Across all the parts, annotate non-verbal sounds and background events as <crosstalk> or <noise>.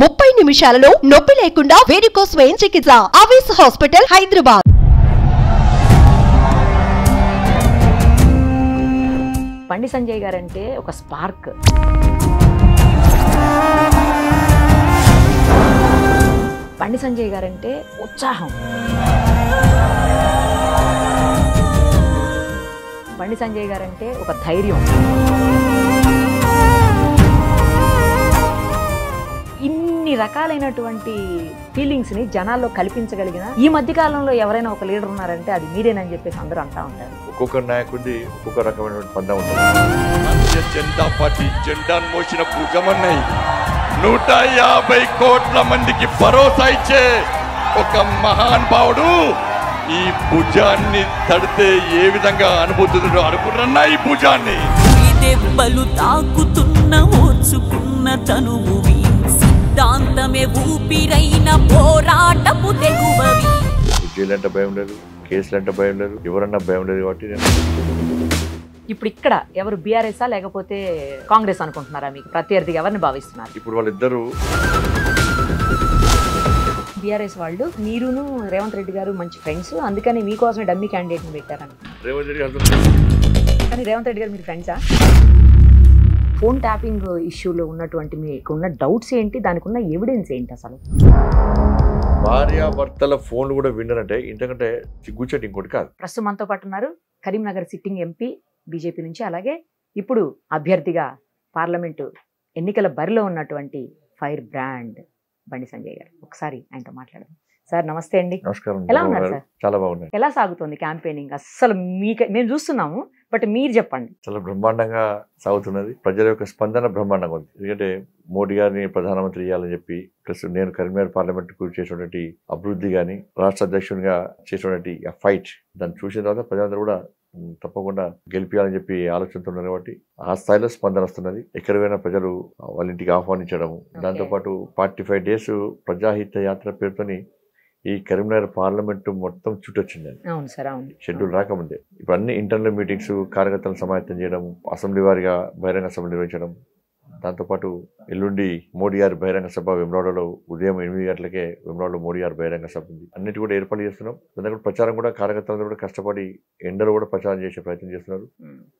ముప్పై నిమిషాలలో నొప్పి లేకుండా వేడికోస్ స్వయం చికిత్స ఆవేశ్ హాస్పిటల్ హైదరాబాద్ పండి సంజయ్ గారు అంటే ఒక స్పార్క్ పండి సంజయ్ గారు అంటే ఉత్సాహం పండి సంజయ్ గారు అంటే ఒక ధైర్యం ఇన్ని రకాలైనటువంటి ఫీలింగ్స్ ని జనాల్లో కల్పించగలిగిన ఈ మధ్య కాలంలో ఎవరైనా ఒక లీడర్ ఉన్నారంటే అది మీరేనని చెప్పేసి అందరూ అంటా ఉంటారు ఒక్కొక్క నాయకుడి ఒక్కొక్క రకమైన నూట యాభై కోట్ల మందికి భరోసా ఇచ్చే ఒక మహాన్ భావుడు ఈ భుజాన్ని తడితే ఏ విధంగా అనుభూతుడు అనుకున్నా ఈ భుజాన్ని దెబ్బలు తాకుతున్న ఓర్చుకున్న తనువు సిద్ధాంతమే ఊపిరైన పోరాటపు తెగువవి భయం లేదు కేసులంటే భయం లేదు ఎవరన్నా భయం లేదు కాబట్టి ఇప్పుడు ఇక్కడ ఎవరు బీఆర్ఎస్ఆ లేకపోతే కాంగ్రెస్ అనుకుంటున్నారా మీకు ప్రత్యర్థిగా ఎవరిని భావిస్తున్నారు ఇప్పుడు వాళ్ళిద్దరు బీఆర్ఎస్ వాళ్ళు మీరును రేవంత్ రెడ్డి గారు మంచి ఫ్రెండ్స్ అందుకని మీకోసమే డమ్మీ క్యాండిడేట్ని పెట్టారని రేవంత్ రెడ్డి కానీ రేవంత్ రెడ్డి గారు మీరు ఫ్రెండ్సా ఫోన్ ట్యాపింగ్ ఇష్యూలో ఉన్నటువంటి మీకు ఉన్న డౌట్స్ ఏంటి దానికి ఉన్న ఎవిడెన్స్ ఏంటి అసలు భార్యాభర్తల ఫోన్లు కూడా విన్నారంటే ఇంతకంటే సిగ్గుచేటి ఇంకోటి కాదు ప్రస్తుతం మనతో పాటు ఉన్నారు కరీంనగర్ సిట్టింగ్ ఎంపీ బీజేపీ నుంచి అలాగే ఇప్పుడు అభ్యర్థిగా పార్లమెంటు ఎన్నికల బరిలో ఉన్నటువంటి ఫైర్ బ్రాండ్ బండి సంజయ్ గారు ఒకసారి ఆయనతో మాట్లాడదాం సార్ నమస్తే అండి నమస్కారం ఎలా ఉన్నారు సార్ చాలా బాగున్నాయి ఎలా సాగుతుంది క్యాంపెయినింగ్ అస్సలు మీకు మేము చూస్తున్నాము బట్ మీరు చెప్పండి చాలా బ్రహ్మాండంగా సాగుతున్నది ప్రజల యొక్క స్పందన బ్రహ్మాండంగా ఉంది ఎందుకంటే మోడీ గారిని ప్రధానమంత్రి చేయాలని చెప్పి ప్లస్ నేను కరీంనగర్ పార్లమెంట్ చేసినటువంటి అభివృద్ధి కానీ రాష్ట్ర అధ్యక్షునిగా చేసినటువంటి ఆ ఫైట్ దాన్ని చూసిన తర్వాత ప్రజలందరూ కూడా తప్పకుండా గెలిపించాలని చెప్పి ఉన్నారు కాబట్టి ఆ స్థాయిలో స్పందన వస్తున్నది ఎక్కడికైనా ప్రజలు వాళ్ళ ఇంటికి ఆహ్వానించడం దాంతోపాటు ఫార్టీ ఫైవ్ డేస్ ప్రజాహిత యాత్ర పేరుతోని ఈ కరీంనగర్ పార్లమెంట్ మొత్తం చుట్టొచ్చింది అవును సార్ అవును షెడ్యూల్ రాకముందే ఇప్పుడు అన్ని ఇంటర్నల్ మీటింగ్స్ కార్యకర్తలను సమాయత్తం చేయడం అసెంబ్లీ వారిగా బహిరంగ అసెంబ్లీ నిర్వహించడం దాంతోపాటు ఎల్లుండి మోడీ గారి బహిరంగ సభ వెమ్రాడలో ఉదయం ఎనిమిది గంటలకే వెమ్రాడలో మోడీ గారి బహిరంగ సభ ఉంది అన్నిటి కూడా ఏర్పాటు చేస్తున్నాం దాని ప్రచారం కూడా కార్యకర్తలు కూడా కష్టపడి ఎండలు కూడా ప్రచారం చేసే ప్రయత్నం చేస్తున్నారు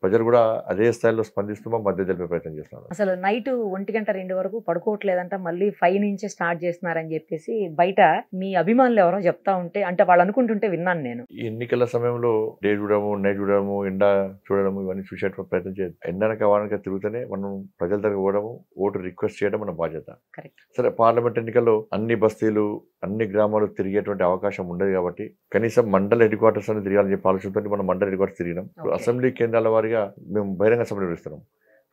ప్రజలు కూడా అదే స్థాయిలో స్పందిస్తున్నా మా మధ్య తెలిపే ప్రయత్నం చేస్తున్నారు అసలు నైట్ ఒంటి గంట రెండు వరకు పడుకోవట్లేదంట మళ్ళీ ఫైవ్ నుంచి స్టార్ట్ చేస్తున్నారని చెప్పేసి బయట మీ అభిమానులు ఎవరో చెప్తా ఉంటే అంటే వాళ్ళు అనుకుంటుంటే విన్నాను నేను ఎన్నికల సమయంలో డే చూడము నైట్ చూడము ఎండ చూడడము ఇవన్నీ చూసేటప్పుడు ప్రయత్నం చేయదు ఎండనక వానక తిరుగుతూనే మనం ప్రజల దగ్గర పిలవడము ఓటు రిక్వెస్ట్ చేయడం మన బాధ్యత సరే పార్లమెంట్ ఎన్నికల్లో అన్ని బస్తీలు అన్ని గ్రామాలు తిరిగేటువంటి అవకాశం ఉండదు కాబట్టి కనీసం మండల హెడ్ క్వార్టర్స్ అని తిరగాలని చెప్పి ఆలోచనతో మనం మండల హెడ్ క్వార్టర్స్ తిరిగినాం అసెంబ్లీ కేంద్రాల వారిగా మేము బహిరంగ సభ నిర్వహిస్తున్నాం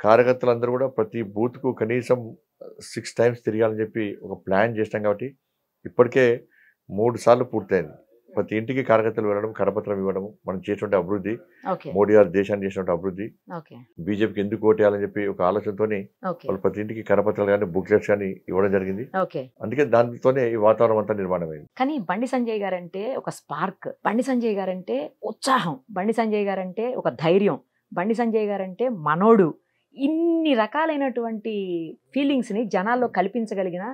కార్యకర్తలందరూ కూడా ప్రతి బూత్కు కనీసం సిక్స్ టైమ్స్ తిరగాలని చెప్పి ఒక ప్లాన్ చేసినాం కాబట్టి ఇప్పటికే మూడు సార్లు పూర్తయింది ప్రతి ఇంటికి కార్యకర్తలు వెళ్ళడం కరపత్రం ఇవ్వడం మనం చేసినటువంటి అభివృద్ధి మోడీ గారు దేశాన్ని చేసినటువంటి అభివృద్ధి బీజేపీకి ఎందుకు ఓటేయాలని చెప్పి ఒక ఆలోచనతో వాళ్ళు ప్రతి ఇంటికి కరపత్రాలు కానీ బుక్లెట్స్ కానీ ఇవ్వడం జరిగింది అందుకే దానితోనే ఈ వాతావరణం అంతా నిర్మాణమైంది కానీ బండి సంజయ్ గారు అంటే ఒక స్పార్క్ బండి సంజయ్ గారు అంటే ఉత్సాహం బండి సంజయ్ గారు అంటే ఒక ధైర్యం బండి సంజయ్ గారు అంటే మనోడు ఇన్ని రకాలైనటువంటి ఫీలింగ్స్ని జనాల్లో కల్పించగలిగిన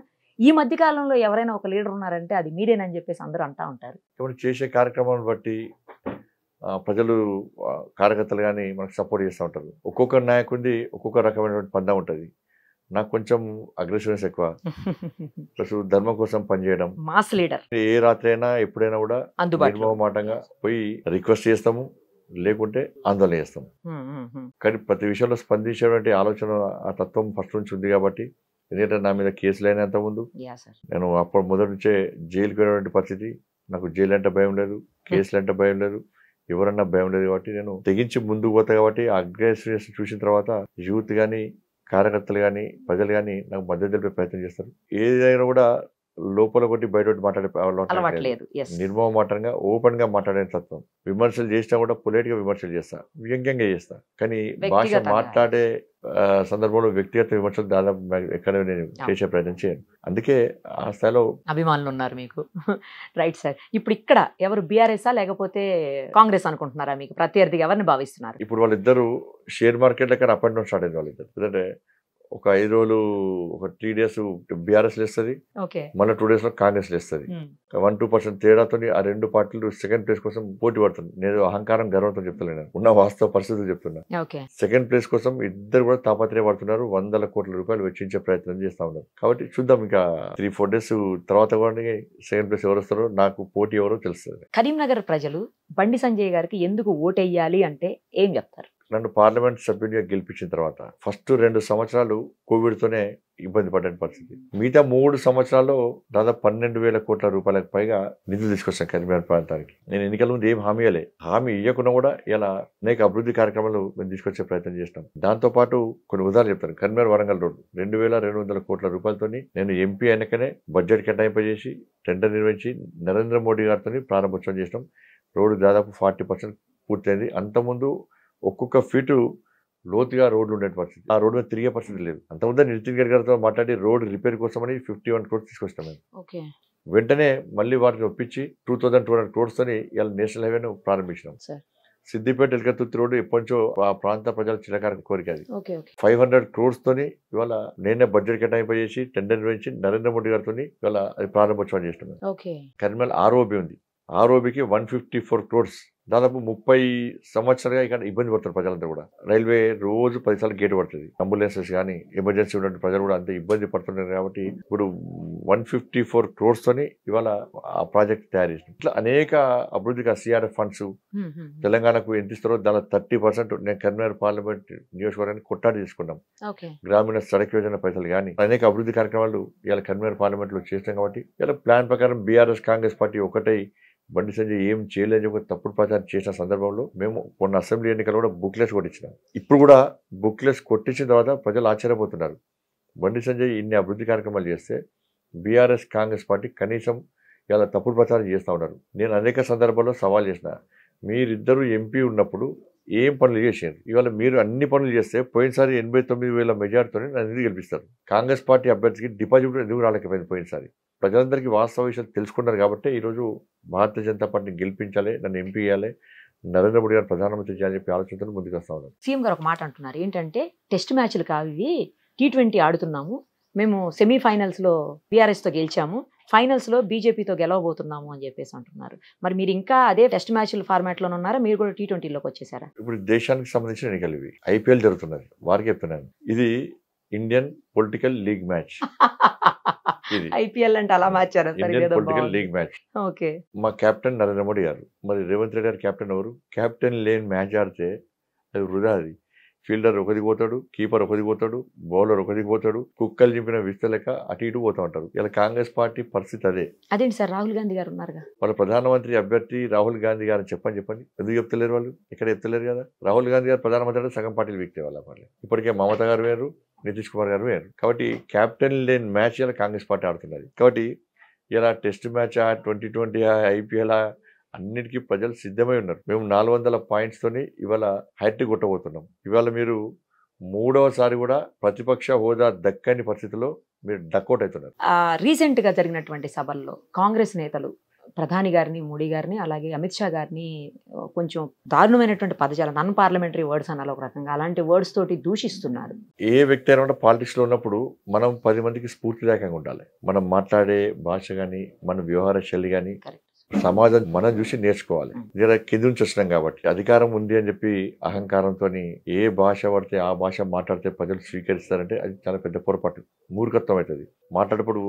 ఈ మధ్య కాలంలో ఎవరైనా ఒక లీడర్ ఉన్నారంటే అది మీరేనని చెప్పేసి అందరూ అంటా ఉంటారు చేసే కార్యక్రమాలను బట్టి ప్రజలు కార్యకర్తలు కానీ మనకు సపోర్ట్ చేస్తూ ఉంటారు ఒక్కొక్క నాయకుడి ఒక్కొక్క రకమైనటువంటి పందం ఉంటుంది నాకు కొంచెం అగ్రెసివ్నెస్ ఎక్కువ <laughs> ప్లస్ ధర్మం కోసం పనిచేయడం మాస్ లీడర్ ఏ రాత్రి అయినా ఎప్పుడైనా కూడా మాటంగా పోయి రిక్వెస్ట్ చేస్తాము లేకుంటే ఆందోళన చేస్తాము కానీ ప్రతి విషయంలో స్పందించేటువంటి ఆలోచన ఆ తత్వం ఫస్ట్ నుంచి ఉంది కాబట్టి ఎందుకంటే నా మీద కేసులు అయినంత ముందు నేను అప్పుడు మొదటి నుంచే జైలుకి వెళ్ళిన పరిస్థితి నాకు జైలు అంటే భయం లేదు కేసులు అంటే భయం లేదు ఎవరన్నా భయం లేదు కాబట్టి నేను తెగించి ముందుకు పోతా కాబట్టి అగ్రెసివ్నెస్ చూసిన తర్వాత యూత్ కానీ కార్యకర్తలు కానీ ప్రజలు కానీ నాకు మద్దతు తెలిపే ప్రయత్నం చేస్తారు ఏదైనా కూడా లోపల కొట్టి బయట మాట్లాడే అలవాట్లేదు నిర్మోహమాటంగా ఓపెన్ గా మాట్లాడే తత్వం విమర్శలు చేసినా కూడా పొలైట్ గా విమర్శలు చేస్తా వ్యంగ్యంగా చేస్తా కానీ భాష మాట్లాడే సందర్భంలో వ్యక్తిగత విమర్శలు దాదాపు ఎక్కడ నేను చేసే ప్రయత్నం చేయను అందుకే ఆ స్థాయిలో అభిమానులు ఉన్నారు మీకు రైట్ <laughs> సార్ ఇప్పుడు ఇక్కడ ఎవరు బీఆర్ఎస్ఆ లేకపోతే కాంగ్రెస్ అనుకుంటున్నారా మీకు ప్రత్యర్థిగా ఎవరిని భావిస్తున్నారు ఇప్పుడు వాళ్ళిద్దరు షేర్ మార్కెట్ లెక్క అప్ అండ్ డౌన్ స్టార్ట్ అయింది వాళ్ళిద్దరు ఎందుకంటే ఒక ఐదు రోజులు ఒక త్రీ డేస్ బీఆర్ఎస్ లేస్తుంది మళ్ళీ టూ డేస్ లో కాంగ్రెస్ లేస్తుంది వన్ టూ పర్సెంట్ తేడాతో ఆ రెండు పార్టీలు సెకండ్ ప్లేస్ కోసం పోటీ పడుతుంది నేను అహంకారం గర్వంతో చెప్తలేను ఉన్న వాస్తవ పరిస్థితులు చెప్తున్నా సెకండ్ ప్లేస్ కోసం ఇద్దరు కూడా తాపత్రయ పడుతున్నారు వందల కోట్ల రూపాయలు వెచ్చించే ప్రయత్నం చేస్తా ఉన్నారు కాబట్టి చూద్దాం ఇంకా త్రీ ఫోర్ డేస్ తర్వాత కూడా సెకండ్ ప్లేస్ ఎవరు వస్తారో నాకు పోటీ ఎవరో తెలుస్తుంది కరీంనగర్ ప్రజలు బండి సంజయ్ గారికి ఎందుకు ఓటేయాలి అంటే ఏం చెప్తారు నన్ను పార్లమెంట్ సభ్యునిగా గెలిపించిన తర్వాత ఫస్ట్ రెండు సంవత్సరాలు కోవిడ్తోనే ఇబ్బంది పడని పరిస్థితి మిగతా మూడు సంవత్సరాల్లో దాదాపు పన్నెండు వేల కోట్ల రూపాయలకు పైగా నిధులు తీసుకొచ్చాను కరీంనగర్ ప్రాంతానికి నేను ఎన్నికల ముందు ఏం హామీ అలే హామీ ఇవ్వకుండా కూడా ఇలా అనేక అభివృద్ధి కార్యక్రమాలు మేము తీసుకొచ్చే ప్రయత్నం చేసినాం దాంతోపాటు కొన్ని ఉదాహరణ చెప్తాను కరీంనగర్ వరంగల్ రోడ్డు రెండు వేల రెండు వందల కోట్ల రూపాయలతో నేను ఎంపీ అయినకనే బడ్జెట్ కేటాయింపజేసి టెండర్ నిర్వహించి నరేంద్ర మోడీ గారితో ప్రారంభోత్సవం చేసినాం రోడ్డు దాదాపు ఫార్టీ పర్సెంట్ పూర్తయింది అంతకుముందు ఒక్కొక్క ఫీటు లోతుగా రోడ్లు ఉండే పరిస్థితి ఆ రోడ్డు మీద తిరిగే పరిస్థితి లేదు ముందు నితిన్ గడ్కర్ గారితో మాట్లాడి రోడ్ రిపేర్ కోసం అని ఫిఫ్టీ వన్ క్రోడ్స్ తీసుకొచ్చాం వెంటనే మళ్ళీ వాటిని ఒప్పించి two thousand two hundred crores అని ఇలా నేషనల్ హైవేను ప్రారంభించినాం సిద్దిపేట ఎలకతుర్తి రోడ్డు ఎప్పటించో ఆ ప్రాంత ప్రజల చిన్నకార కోరిక అది ఫైవ్ హండ్రెడ్ క్రోడ్స్ తోని ఇవాళ నేనే బడ్జెట్ కేటాయింపజేసి టెండర్ నిర్వహించి నరేంద్ర మోడీ గారితో ఇవాళ అది ప్రారంభోత్సవం చేస్తున్నాను కర్మల్ ఆర్ఓబి ఉంది ఆర్ఓబికి వన్ ఫిఫ్టీ ఫోర్ క్రోడ్స్ దాదాపు ముప్పై సంవత్సరాలుగా ఇక్కడ ఇబ్బంది పడుతుంది ప్రజలంతా కూడా రైల్వే రోజు పదిసార్లు గేట్ పడుతుంది అంబులెన్సెస్ కానీ ఎమర్జెన్సీ ఉన్న ప్రజలు కూడా అంత ఇబ్బంది పడుతున్నారు కాబట్టి ఇప్పుడు వన్ ఫిఫ్టీ ఫోర్ క్రోర్స్ తో ఇవాళ ఆ ప్రాజెక్ట్ తయారు చేసింది ఇట్లా అనేక అభివృద్ధిగా సిఆర్ఎఫ్ ఫండ్స్ తెలంగాణకు ఎంత ఇస్తారో దాని థర్టీ పర్సెంట్ నేను కరీంనగర్ పార్లమెంట్ నియోజకవర్గానికి కొట్టాడు తీసుకున్నాం గ్రామీణ సడక్ యోజన పైసలు కానీ అనేక అభివృద్ధి కార్యక్రమాలు ఇవాళ కరీంనగర్ పార్లమెంట్ లో చేసినాం కాబట్టి ఇలా ప్లాన్ ప్రకారం బీఆర్ఎస్ కాంగ్రెస్ పార్టీ ఒకటై బండి సంజయ్ ఏం చేయలేదు చెప్పి తప్పుడు ప్రచారం చేసిన సందర్భంలో మేము కొన్ని అసెంబ్లీ ఎన్నికలు కూడా బుక్లెస్ కొట్టించినాం ఇప్పుడు కూడా బుక్లెస్ కొట్టించిన తర్వాత ప్రజలు ఆశ్చర్యపోతున్నారు బండి సంజయ్ ఇన్ని అభివృద్ధి కార్యక్రమాలు చేస్తే బీఆర్ఎస్ కాంగ్రెస్ పార్టీ కనీసం ఇలా తప్పుడు ప్రచారం చేస్తూ ఉన్నారు నేను అనేక సందర్భాల్లో సవాల్ చేసిన మీరిద్దరూ ఎంపీ ఉన్నప్పుడు ఏం పనులు చేశారు ఇవాళ మీరు అన్ని పనులు చేస్తే పోయినసారి ఎనభై తొమ్మిది వేల మెజార్టీతోనే నన్ను గెలిపిస్తారు కాంగ్రెస్ పార్టీ అభ్యర్థికి డిపాజిట్ ఎందుకు రాలేకపోయింది పోయినసారి ప్రజలందరికీ వాస్తవ విషయాలు తెలుసుకున్నారు కాబట్టి ఈరోజు భారతీయ జనతా పార్టీని గెలిపించాలి నన్ను ఎంపీ చేయాలి నరేంద్ర మోడీ గారు ప్రధానమంత్రి చేయాలని చెప్పి ఆలోచనతో ముందుకు వస్తా ఉన్నారు సీఎం గారు ఒక మాట అంటున్నారు ఏంటంటే టెస్ట్ మ్యాచ్లు కావి టీ ట్వంటీ ఆడుతున్నాము మేము సెమీఫైనల్స్లో బీఆర్ఎస్తో గెలిచాము ఫైనల్స్లో బీజేపీతో గెలవబోతున్నాము అని చెప్పేసి అంటున్నారు మరి మీరు ఇంకా అదే టెస్ట్ మ్యాచ్ల ఫార్మాట్లో ఉన్నారా మీరు కూడా టీ ట్వంటీలోకి వచ్చేసారా ఇప్పుడు దేశానికి సంబంధించిన ఎన్నికలు ఇవి ఐపీఎల్ జరుగుతున్నది వారికి చెప్తున్నాను ఇది Indian political league match IPL అంటే అలా మార్చారు పొలిటికల్ లీగ్ మ్యాచ్ ఓకే మా కెప్టెన్ నరేంద్ర మోడీ గారు మరి రేవంత్ రెడ్డి గారు కెప్టెన్ ఎవరు కెప్టెన్ లేని మ్యాచ్ ఆడితే అది వృధా అది ఫీల్డర్ ఒకది పోతాడు కీపర్ ఒకది పోతాడు బౌలర్ ఒకటి పోతాడు కుక్కలు చింపిన విస్తలేక అటు ఇటు పోతా ఉంటారు ఇలా కాంగ్రెస్ పార్టీ పరిస్థితి అదే అదేంటి సార్ రాహుల్ గాంధీ గారు ఉన్నారు వాళ్ళ ప్రధానమంత్రి అభ్యర్థి రాహుల్ గాంధీ గారు చెప్పని చెప్పండి ఎందుకు చెప్తలేరు వాళ్ళు ఇక్కడ చెప్తలేరు కదా రాహుల్ గాంధీ గారు ప్రధానమంత్రి అంటే సగం పార్టీలు వ్యక్తి వాళ్ళ పార్టీ ఇప్పటికే మమత గారు వేరు నితీష్ కుమార్ గారు వేరు కాబట్టి క్యాప్టెన్ లేని మ్యాచ్ ఇలా కాంగ్రెస్ పార్టీ ఆడుతున్నది కాబట్టి ఇలా టెస్ట్ మ్యాచ్ ఆ ట్వంటీ ట్వంటీ ఆ ఐపీఎల్ ఆ అన్నిటికీ ప్రజలు సిద్ధమై ఉన్నారు మేము నాలుగు వందల పాయింట్స్తోని ఇవాళ హైట్ కొట్టబోతున్నాం ఇవాళ మీరు మూడవసారి కూడా ప్రతిపక్ష హోదా దక్కని పరిస్థితిలో మీరు డక్అట్ అవుతున్నారు రీసెంట్గా జరిగినటువంటి సభల్లో కాంగ్రెస్ నేతలు ప్రధాని గారిని మోడీ గారిని అలాగే అమిత్ షా గారిని కొంచెం దారుణమైనటువంటి పదజాలం నన్ పార్లమెంటరీ వర్డ్స్ అనాలి ఒక రకంగా అలాంటి వర్డ్స్ తోటి దూషిస్తున్నారు ఏ వ్యక్తి అయినా పాలిటిక్స్లో ఉన్నప్పుడు మనం పది మందికి స్ఫూర్తిదాయకంగా ఉండాలి మనం మాట్లాడే భాష కానీ మన వ్యవహార శైలి కానీ సమాజం మనం చూసి నేర్చుకోవాలి hmm. లేదా కింది నుంచి వచ్చినాం కాబట్టి అధికారం ఉంది అని చెప్పి అహంకారంతో ఏ భాష పడితే ఆ భాష మాట్లాడితే ప్రజలు స్వీకరిస్తారంటే అది చాలా పెద్ద పొరపాటు మూర్ఖత్వం అవుతుంది మాట్లాడేటప్పుడు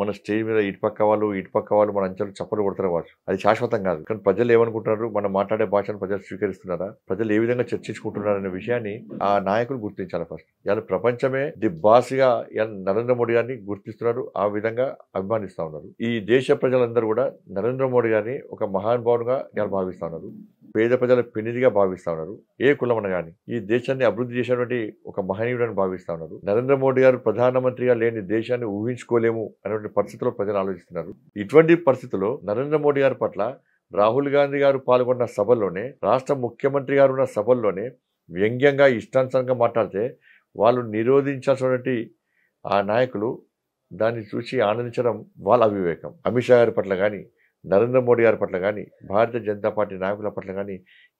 మన స్టేజ్ మీద ఇటుపక్క వాళ్ళు ఇటుపక్క వాళ్ళు మన అంచెలు చప్పలు కొడుతున్న వాళ్ళు అది శాశ్వతం కాదు కానీ ప్రజలు ఏమనుకుంటున్నారు మనం మాట్లాడే భాషను ప్రజలు స్వీకరిస్తున్నారా ప్రజలు ఏ విధంగా చర్చించుకుంటున్నారు అనే విషయాన్ని ఆ నాయకులు గుర్తించాలి ఫస్ట్ ఇవాళ ప్రపంచమే ది బాస్గా నరేంద్ర మోడీ గారిని గుర్తిస్తున్నారు ఆ విధంగా అభిమానిస్తూ ఉన్నారు ఈ దేశ ప్రజలందరూ కూడా నరేంద్ర మోడీ గారిని ఒక మహానుభావుడుగా ఇవాళ భావిస్తూ ఉన్నారు పేద ప్రజల పెనిదిగా భావిస్తా ఉన్నారు ఏ కులం గానీ ఈ దేశాన్ని అభివృద్ధి చేసినటువంటి ఒక మహనీయుడని భావిస్తా ఉన్నారు నరేంద్ర మోడీ గారు ప్రధానమంత్రిగా లేని దేశాన్ని ఊహించుకోలేము అనేటువంటి పరిస్థితుల్లో ప్రజలు ఆలోచిస్తున్నారు ఇటువంటి పరిస్థితుల్లో నరేంద్ర మోడీ గారి పట్ల రాహుల్ గాంధీ గారు పాల్గొన్న సభల్లోనే రాష్ట్ర ముఖ్యమంత్రి గారు ఉన్న సభల్లోనే వ్యంగ్యంగా ఇష్టానుసారంగా మాట్లాడితే వాళ్ళు నిరోధించాల్సినటువంటి ఆ నాయకులు దాన్ని చూసి ఆనందించడం వాళ్ళ అవివేకం అమిత్ షా గారి పట్ల కానీ నరేంద్ర మోడీ గారి పట్ల కానీ భారతీయ జనతా పార్టీ నాయకుల పట్ల కానీ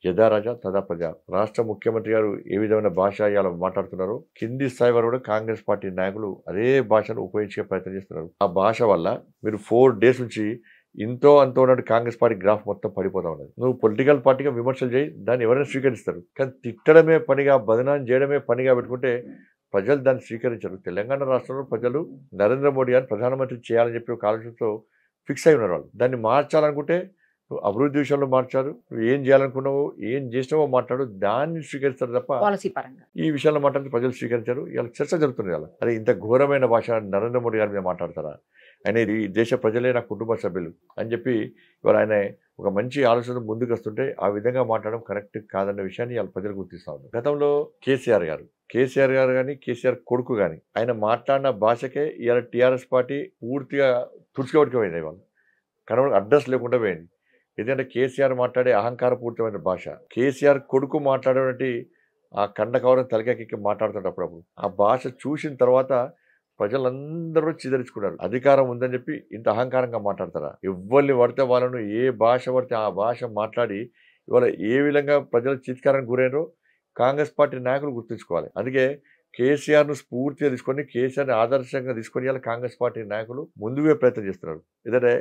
యథారాజా తదా ప్రజా రాష్ట్ర ముఖ్యమంత్రి గారు ఏ విధమైన భాష ఇవాళ మాట్లాడుతున్నారో కింది స్థాయి వారు కూడా కాంగ్రెస్ పార్టీ నాయకులు అదే భాషను ఉపయోగించే ప్రయత్నం చేస్తున్నారు ఆ భాష వల్ల మీరు ఫోర్ డేస్ నుంచి ఇంతో అంతో ఉన్నట్టు కాంగ్రెస్ పార్టీ గ్రాఫ్ మొత్తం పడిపోతా ఉన్నది నువ్వు పొలిటికల్ పార్టీగా విమర్శలు చేయి దాన్ని ఎవరైనా స్వీకరిస్తారు కానీ తిట్టడమే పనిగా బదనాన్ని చేయడమే పనిగా పెట్టుకుంటే ప్రజలు దాన్ని స్వీకరించారు తెలంగాణ రాష్ట్రంలో ప్రజలు నరేంద్ర మోడీ గారిని ప్రధానమంత్రి చేయాలని చెప్పి ఒక ఆలోచనతో ఫిక్స్ అయి ఉన్నారు వాళ్ళు దాన్ని మార్చాలనుకుంటే నువ్వు అభివృద్ధి విషయంలో మార్చారు నువ్వు ఏం చేయాలనుకున్నావు ఏం చేసినావో మాట్లాడు దాన్ని స్వీకరిస్తారు తప్ప పాలసీ పరంగా ఈ విషయంలో మాట్లాడితే ప్రజలు స్వీకరించారు ఇలా చర్చ జరుగుతుంది అలా అరే ఇంత ఘోరమైన భాష నరేంద్ర మోడీ గారి మీద మాట్లాడతారా ఆయన ఈ దేశ ప్రజలే నా కుటుంబ సభ్యులు అని చెప్పి ఇవాళ ఆయన ఒక మంచి ఆలోచన ముందుకు వస్తుంటే ఆ విధంగా మాట్లాడడం కరెక్ట్ కాదన్న విషయాన్ని వాళ్ళ ప్రజలు గుర్తిస్తూ ఉన్నారు గతంలో కేసీఆర్ గారు కేసీఆర్ గారు కానీ కేసీఆర్ కొడుకు కానీ ఆయన మాట్లాడిన భాషకే ఇవాళ టీఆర్ఎస్ పార్టీ పూర్తిగా తుడుచుకోబడిపోయింది ఇవాళ కనుక అడ్రస్ లేకుండా పోయింది ఎందుకంటే కేసీఆర్ మాట్లాడే అహంకారపూరితమైన భాష కేసీఆర్ కొడుకు మాట్లాడేటువంటి ఆ కండకవరం తలకెక్కి మాట్లాడుతాడు అప్పుడప్పుడు ఆ భాష చూసిన తర్వాత ప్రజలందరూ చిదరించుకున్నారు అధికారం ఉందని చెప్పి ఇంత అహంకారంగా మాట్లాడతారా ఎవరిని పడితే వాళ్ళను ఏ భాష పడితే ఆ భాష మాట్లాడి ఇవాళ ఏ విధంగా ప్రజలు చిత్కారానికి గురైనరో కాంగ్రెస్ పార్టీ నాయకులు గుర్తుంచుకోవాలి అందుకే కేసీఆర్ను స్ఫూర్తిగా తీసుకొని కేసీఆర్ని ఆదర్శంగా తీసుకొని ఇలా కాంగ్రెస్ పార్టీ నాయకులు ముందుగా ప్రయత్నం చేస్తున్నారు ఎందుకంటే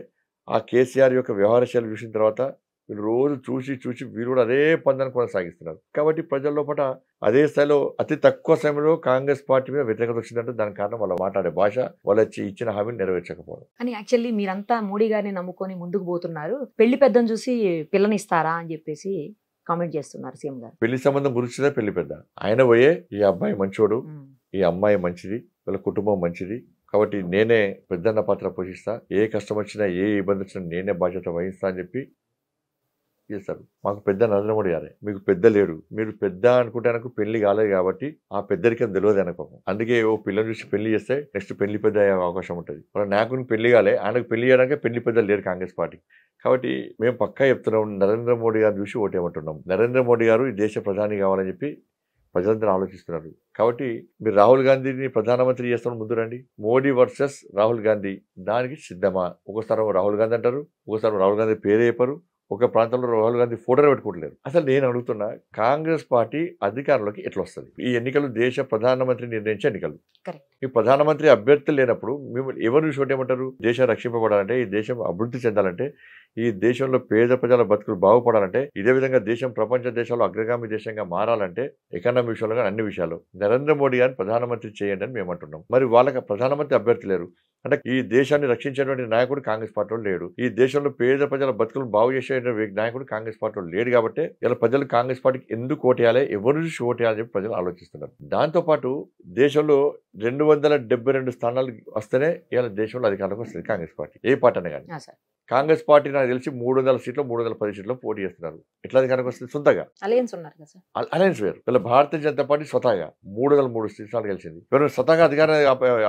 ఆ కేసీఆర్ యొక్క వ్యవహారశైలు చూసిన తర్వాత వీళ్ళు రోజు చూసి చూసి వీరు కూడా అదే పందన కొనసాగిస్తున్నారు కాబట్టి ప్రజల లోపల అదే స్థాయిలో అతి తక్కువ సమయంలో కాంగ్రెస్ పార్టీ మీద వ్యతిరేకత వచ్చిందంటే దాని కారణం వాళ్ళు మాట్లాడే భాష వాళ్ళు ఇచ్చిన హామీలు నెరవేర్చకపోవడం అని యాక్చువల్లీ మీరంతా మోడీ గారిని నమ్ముకొని ముందుకు పోతున్నారు పెళ్లి పెద్దని చూసి పిల్లని ఇస్తారా అని చెప్పేసి కామెంట్ చేస్తున్నారు సీఎం గారు పెళ్లి సంబంధం గురించిదే పెళ్లి పెద్ద ఆయన పోయే ఈ అబ్బాయి మంచోడు ఈ అమ్మాయి మంచిది వీళ్ళ కుటుంబం మంచిది కాబట్టి నేనే పెద్దన్న పాత్ర పోషిస్తా ఏ కష్టం వచ్చినా ఏ ఇబ్బంది వచ్చినా నేనే బాధ్యత వహిస్తా అని చెప్పి చేస్తారు మాకు పెద్ద నరేంద్ర మోడీ గారే మీకు పెద్ద లేరు మీరు పెద్ద అనుకుంటే నాకు పెళ్లి కాలేదు కాబట్టి ఆ పెద్దరికి అని తెలియదు అనకు అందుకే ఓ పిల్లని చూసి పెళ్లి చేస్తే నెక్స్ట్ పెళ్లి పెద్ద అయ్యే అవకాశం ఉంటుంది మన నాకు పెళ్లి కాలే ఆయనకు పెళ్లి చేయడానికి పెళ్లి పెద్ద లేరు కాంగ్రెస్ పార్టీ కాబట్టి మేము పక్కా చెప్తున్నాం నరేంద్ర మోడీ గారు చూసి ఓటేమంటున్నాం నరేంద్ర మోడీ గారు ఈ దేశ ప్రధాని కావాలని చెప్పి ప్రజలందరూ ఆలోచిస్తున్నారు కాబట్టి మీరు రాహుల్ గాంధీని ప్రధానమంత్రి చేస్తాం ముందు రండి మోడీ వర్సెస్ రాహుల్ గాంధీ దానికి సిద్ధమా ఒకసారి రాహుల్ గాంధీ అంటారు ఒకసారి రాహుల్ గాంధీ పేరు చెప్పరు ఒక ప్రాంతంలో రాహుల్ గాంధీ ఫోటోలు పెట్టుకోవట్లేదు అసలు నేను అడుగుతున్నా కాంగ్రెస్ పార్టీ అధికారంలోకి ఎట్లా వస్తుంది ఈ ఎన్నికలు దేశ ప్రధానమంత్రి నిర్ణయించే ఎన్నికలు ఈ ప్రధానమంత్రి అభ్యర్థులు లేనప్పుడు మిమ్మల్ని ఎవరు ఏమంటారు దేశం రక్షింపబడాలంటే ఈ దేశం అభివృద్ధి చెందాలంటే ఈ దేశంలో పేద ప్రజల బతుకులు బాగుపడాలంటే ఇదే విధంగా దేశం ప్రపంచ దేశాల్లో అగ్రగామి దేశంగా మారాలంటే ఎకానమీ విషయంలో కానీ అన్ని విషయాలు నరేంద్ర మోడీ గారిని ప్రధానమంత్రి చేయండి అని మేము అంటున్నాం మరి వాళ్ళకి ప్రధానమంత్రి అభ్యర్థి లేరు అంటే ఈ దేశాన్ని రక్షించేటువంటి నాయకుడు కాంగ్రెస్ పార్టీలో లేడు ఈ దేశంలో పేద ప్రజల బతుకులు బాగు చేసే నాయకుడు కాంగ్రెస్ పార్టీలో లేడు కాబట్టి ఇలా ప్రజలు కాంగ్రెస్ పార్టీకి ఎందుకు ఓటేయాలి ఎవరు చూసి ఓటేయాలని చెప్పి ప్రజలు ఆలోచిస్తున్నారు దాంతోపాటు దేశంలో రెండు వందల డెబ్బై రెండు స్థానాలు వస్తేనే ఇలా దేశంలో అధికారంలోకి వస్తుంది కాంగ్రెస్ పార్టీ ఏ పార్టీ అని కానీ కాంగ్రెస్ పార్టీ నాకు తెలిసి మూడు వందల సీట్లు మూడు వందల పది సీట్లు పోటీ చేస్తున్నారు ఎట్లా అధికారం వస్తుంది సొంతగా అలయన్స్ ఉన్నారు అలయన్స్ వేరు వీళ్ళ భారతీయ జనతా పార్టీ స్వతహాగా మూడు వందల మూడు సీట్లు గెలిచింది వీళ్ళు స్వతహాగా అధికారం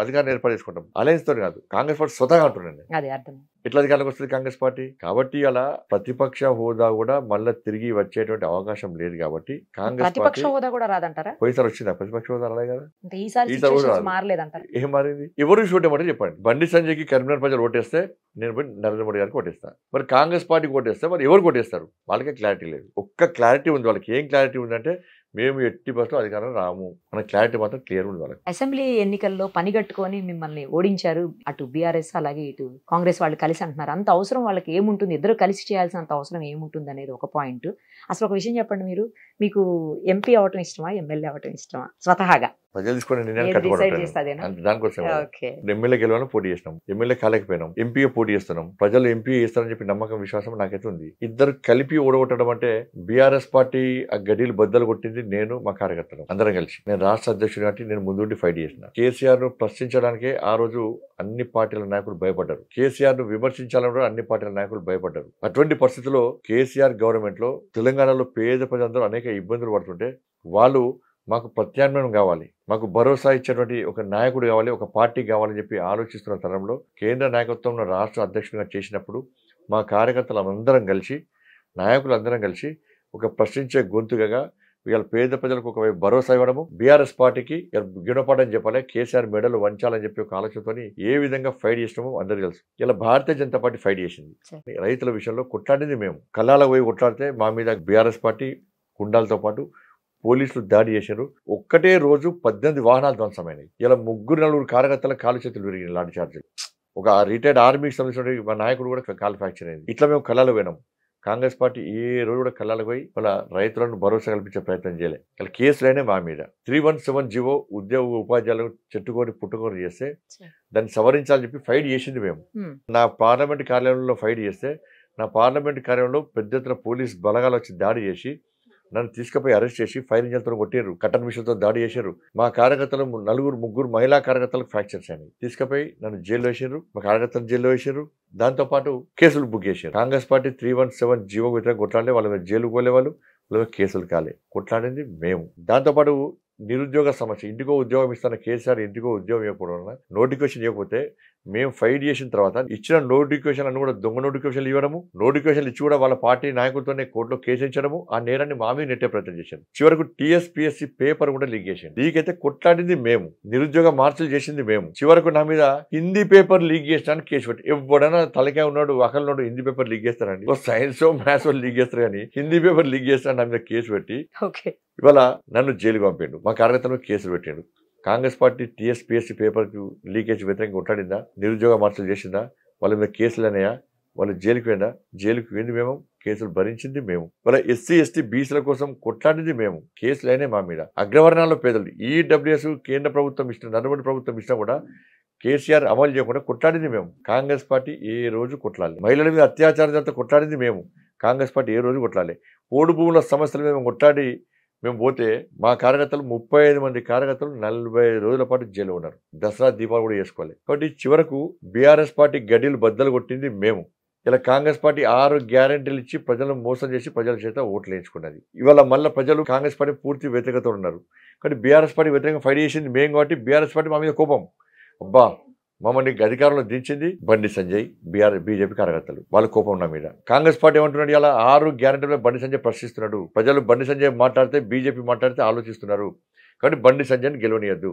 అధికారం ఏర్పాటు చేసుకుంటాం అలయన్స్ తో కాదు కాంగ్రెస్ పార్టీ స్వతహాగా అంటున్నాను ఎట్లా అధికారంలోకి వస్తుంది కాంగ్రెస్ పార్టీ కాబట్టి అలా ప్రతిపక్ష హోదా కూడా మళ్ళీ తిరిగి వచ్చేటువంటి అవకాశం లేదు కాబట్టి కాంగ్రెస్ ప్రతిపక్ష హోదా కూడా రాదంటారా పోయిసారి వచ్చిందా ప్రతిపక్ష హోదా రాలే కదా ఈసారి ఏం మారింది ఎవరు చూడమంటే చెప్పండి బండి సంజయ్ కి కరీంనగర్ ప్రజలు ఓటేస్తే నేను నరేంద్ర మోడీ గారికి గారికి ఓటేస్తా మరి కాంగ్రెస్ పార్టీకి ఓటేస్తే మరి ఎవరు ఓటేస్తారు వాళ్ళకే క్లారిటీ లేదు ఒక్క క్లారిటీ ఉంది వాళ్ళకి ఏం క్లారిటీ ఉందంటే మేము ఎట్టి బస్సులో అధికారం రాము మన క్లారిటీ మాత్రం క్లియర్ ఉంది వాళ్ళకి అసెంబ్లీ ఎన్నికల్లో పనిగట్టుకొని మిమ్మల్ని ఓడించారు అటు బీఆర్ఎస్ అలాగే ఇటు కాంగ్రెస్ వాళ్ళు కలిసి అంటున్నారు అంత అవసరం వాళ్ళకి ఏముంటుంది ఇద్దరు కలిసి చేయాల్సినంత అవసరం ఏముంటుంది అనేది ఒక పాయింట్ అసలు ఒక విషయం చెప్పండి మీరు మీకు ఎంపీ అవటం ఇష్టమా ఎమ్మెల్యే అవటం ఇష్టమా స్వతహాగా తెలుసుకోండి నేను కట్టుకోవడం దానికోసం ఎమ్మెల్యే గెలవను పోటీ చేసినాం ఎమ్మెల్యే కాలేకపోయినాం ఎంపీగా పోటీ చేస్తున్నాం ప్రజలు ఎంపీ చేస్తారని చెప్పి నమ్మకం విశ్వాసం నాకైతే ఉంది ఇద్దరు కలిపి ఓడగొట్టడం అంటే బీఆర్ఎస్ పార్టీ ఆ గడిలు బద్దలు కొట్టింది నేను మా కార్యకర్తలు అందరం కలిసి నేను రాష్ట్ర అధ్యక్షుడు కాబట్టి నేను ముందుండి ఫైట్ చేసిన కేసీఆర్ ను ప్రశ్నించడానికే ఆ రోజు అన్ని పార్టీల నాయకులు భయపడ్డారు కేసీఆర్ ను విమర్శించాలని అన్ని పార్టీల నాయకులు భయపడ్డారు అటువంటి పరిస్థితిలో కేసీఆర్ గవర్నమెంట్ లో తెలంగాణలో పేద ప్రజలందరూ అనేక ఇబ్బందులు పడుతుంటే వాళ్ళు మాకు ప్రత్యామ్నాయం కావాలి మాకు భరోసా ఇచ్చేటువంటి ఒక నాయకుడు కావాలి ఒక పార్టీ కావాలని చెప్పి ఆలోచిస్తున్న తరంలో కేంద్ర నాయకత్వంలో రాష్ట్ర అధ్యక్షుడిగా చేసినప్పుడు మా కార్యకర్తలందరం కలిసి నాయకులందరం కలిసి ఒక ప్రశ్నించే గొంతుగా వీళ్ళ పేద ప్రజలకు ఒకవైపు భరోసా ఇవ్వడము బీఆర్ఎస్ పార్టీకి గుణపడని చెప్పాలి కేసీఆర్ మెడలు వంచాలని చెప్పి ఒక ఆలోచనతో ఏ విధంగా ఫైట్ చేసినామో అందరు తెలుసు ఇలా భారతీయ జనతా పార్టీ ఫైట్ చేసింది రైతుల విషయంలో కొట్లాడింది మేము కళ్ళాలకు పోయి కొట్లాడితే మా మీద బీఆర్ఎస్ పార్టీ కుండాలతో పాటు పోలీసులు దాడి చేశారు ఒక్కటే రోజు పద్దెనిమిది వాహనాలు ధ్వంసమైనవి ఇలా ముగ్గురు నలుగురు కార్యకర్తల కాలు చేతులు విరిగిన లాంటి ఛార్జీలు ఒక రిటైర్డ్ ఆర్మీకి సంబంధించిన మా నాయకుడు కూడా కాలు ఫ్రాక్చర్ అయింది ఇట్లా మేము కళలు పోయినాం కాంగ్రెస్ పార్టీ ఏ రోజు కూడా కళ్ళాలకు పోయి వాళ్ళ రైతులను భరోసా కల్పించే ప్రయత్నం చేయలే వాళ్ళ కేసులైనా మా మీద త్రీ వన్ సెవెన్ జీవో ఉద్యోగ ఉపాధ్యాయులు చెట్టుకొని పుట్టుకొని చేస్తే దాన్ని సవరించాలని చెప్పి ఫైట్ చేసింది మేము నా పార్లమెంట్ కార్యాలయంలో ఫైట్ చేస్తే నా పార్లమెంట్ కార్యాలయంలో పెద్ద ఎత్తున పోలీస్ బలగాలు వచ్చి దాడి చేసి నన్ను తీసుకుపోయి అరెస్ట్ చేసి ఫైర్ ఇంజన్తో కొట్టారు కటన్ మిషన్తో దాడి చేశారు మా కార్యకర్తలు నలుగురు ముగ్గురు మహిళా కార్యకర్తలకు ఫ్రాక్చర్స్ అయినాయి తీసుకుపోయి నన్ను జైల్లో వేసారు మా కార్యకర్తలు జైల్లో వేసారు దాంతోపాటు కేసులు బుక్ చేశారు Congress party three one seven GO వ్యతిరేక కొట్లాడే వాళ్ళ మీద జైలు పోలే వాళ్ళు కేసులు కాలే కొట్లాడింది మేము దాంతోపాటు నిరుద్యోగ సమస్య ఇంటికో ఉద్యోగం ఇస్తాను కేసీఆర్ ఇంటికో ఉద్యోగం ఇవ్వకపోవడం వల్ల నోటిఫికేషన్ ఇవ్వకపోతే మేము ఫైట్ చేసిన తర్వాత ఇచ్చిన నోటిఫికేషన్ అని కూడా దొంగ నోటిఫికేషన్లు ఇవ్వడము నోటిఫికేషన్లు ఇచ్చి కూడా వాళ్ళ పార్టీ నాయకులతోనే కోర్టులో కేసించడము ఆ నేరాన్ని మా మీద నెట్టే ప్రయత్నం చేశాను చివరకు టీఎస్పీఎస్సీ పేపర్ కూడా లీక్ చేసింది లీక్ అయితే కొట్లాడింది మేము నిరుద్యోగ మార్చులు చేసింది మేము చివరకు నా మీద హిందీ పేపర్ లీక్ చేసినానికి కేసు పెట్టి ఎవడైనా తలకే ఉన్నాడు ఒకళ్ళున్నాడు హిందీ పేపర్ లీక్ చేస్తారండి సైన్స్ మ్యాథ్స్ లీక్ చేస్తారు కానీ హిందీ పేపర్ లీక్ చేస్తాను నా మీద కేసు పెట్టి ఇవాళ నన్ను జైలుకి పంపిండు మా కార్యకర్తలు కేసులు పెట్టాడు కాంగ్రెస్ పార్టీ పిఎస్సీ పేపర్కి లీకేజ్ వ్యతిరేకంగా కొట్టాడిందా నిరుద్యోగ మార్చలు చేసిందా వాళ్ళ మీద కేసులు అనేయా వాళ్ళు జైలుకి వెళ్ళా జైలుకి పోయింది మేము కేసులు భరించింది మేము వాళ్ళ ఎస్సీ ఎస్టీ బీసీల కోసం కొట్లాడింది మేము కేసులైనా మా మీద అగ్రవర్ణాల్లో పేదలు ఈడబ్ల్యూఎస్ కేంద్ర ప్రభుత్వం ఇష్టం నల్లబడి ప్రభుత్వం ఇష్టం కూడా కేసీఆర్ అమలు చేయకుండా కొట్లాడింది మేము కాంగ్రెస్ పార్టీ ఏ రోజు కొట్లాలి మహిళల మీద అత్యాచారం జరిగితే కొట్లాడింది మేము కాంగ్రెస్ పార్టీ ఏ రోజు కొట్లాలి ఓడు భూముల సమస్యలు మేము కొట్లాడి మేము పోతే మా కార్యకర్తలు ముప్పై ఐదు మంది కార్యకర్తలు నలభై రోజుల పాటు జైల్లో ఉన్నారు దసరా దీపాలు కూడా చేసుకోవాలి కాబట్టి చివరకు బీఆర్ఎస్ పార్టీ గడ్డీలు బద్దలు కొట్టింది మేము ఇలా కాంగ్రెస్ పార్టీ ఆరు గ్యారంటీలు ఇచ్చి ప్రజలను మోసం చేసి ప్రజల చేత ఓట్లు వేయించుకున్నది ఇవాళ మళ్ళీ ప్రజలు కాంగ్రెస్ పార్టీ పూర్తి వ్యతిరేకత ఉన్నారు కానీ బీఆర్ఎస్ పార్టీ వ్యతిరేకంగా ఫైట్ చేసింది మేము కాబట్టి బీఆర్ఎస్ పార్టీ మా మీద కోపం అబ్బా మమ్మల్ని అధికారంలో దించింది బండి సంజయ్ బీఆర్ బీజేపీ కార్యకర్తలు వాళ్ళ కోపం నా మీద కాంగ్రెస్ పార్టీ ఏమంటున్నాడు ఇలా ఆరు గ్యారెంటీ బండి సంజయ్ ప్రశ్నిస్తున్నాడు ప్రజలు బండి సంజయ్ మాట్లాడితే బీజేపీ మాట్లాడితే ఆలోచిస్తున్నారు కాబట్టి బండి సంజయ్ని గెలవనియద్దు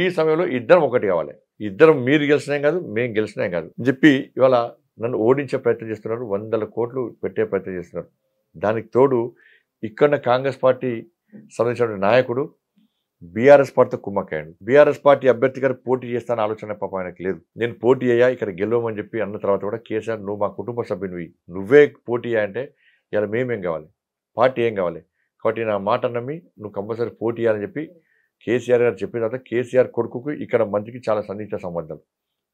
ఈ సమయంలో ఇద్దరం ఒకటి కావాలి ఇద్దరం మీరు గెలిచినాం కాదు మేము గెలిచినాం కాదు అని చెప్పి ఇవాళ నన్ను ఓడించే ప్రయత్నం చేస్తున్నారు వందల కోట్లు పెట్టే ప్రయత్నం చేస్తున్నారు దానికి తోడు ఇక్కడ కాంగ్రెస్ పార్టీ సంబంధించిన నాయకుడు బీఆర్ఎస్ పార్టీతో కుమ్మక్కాయండి బీఆర్ఎస్ పార్టీ అభ్యర్థి గారు పోటీ చేస్తాను ఆలోచన పాప ఆయనకు లేదు నేను పోటీ అయ్యా ఇక్కడ గెలవమని చెప్పి అన్న తర్వాత కూడా కేసీఆర్ నువ్వు మా కుటుంబ సభ్యునివి నువ్వే పోటీ అంటే ఇలా మేమేం కావాలి పార్టీ ఏం కావాలి కాబట్టి నా మాట నమ్మి నువ్వు కంపల్సరీ పోటీ అని చెప్పి కేసీఆర్ గారు చెప్పిన తర్వాత కేసీఆర్ కొడుకుకు ఇక్కడ మంచికి చాలా సన్నిహిత సంబంధాలు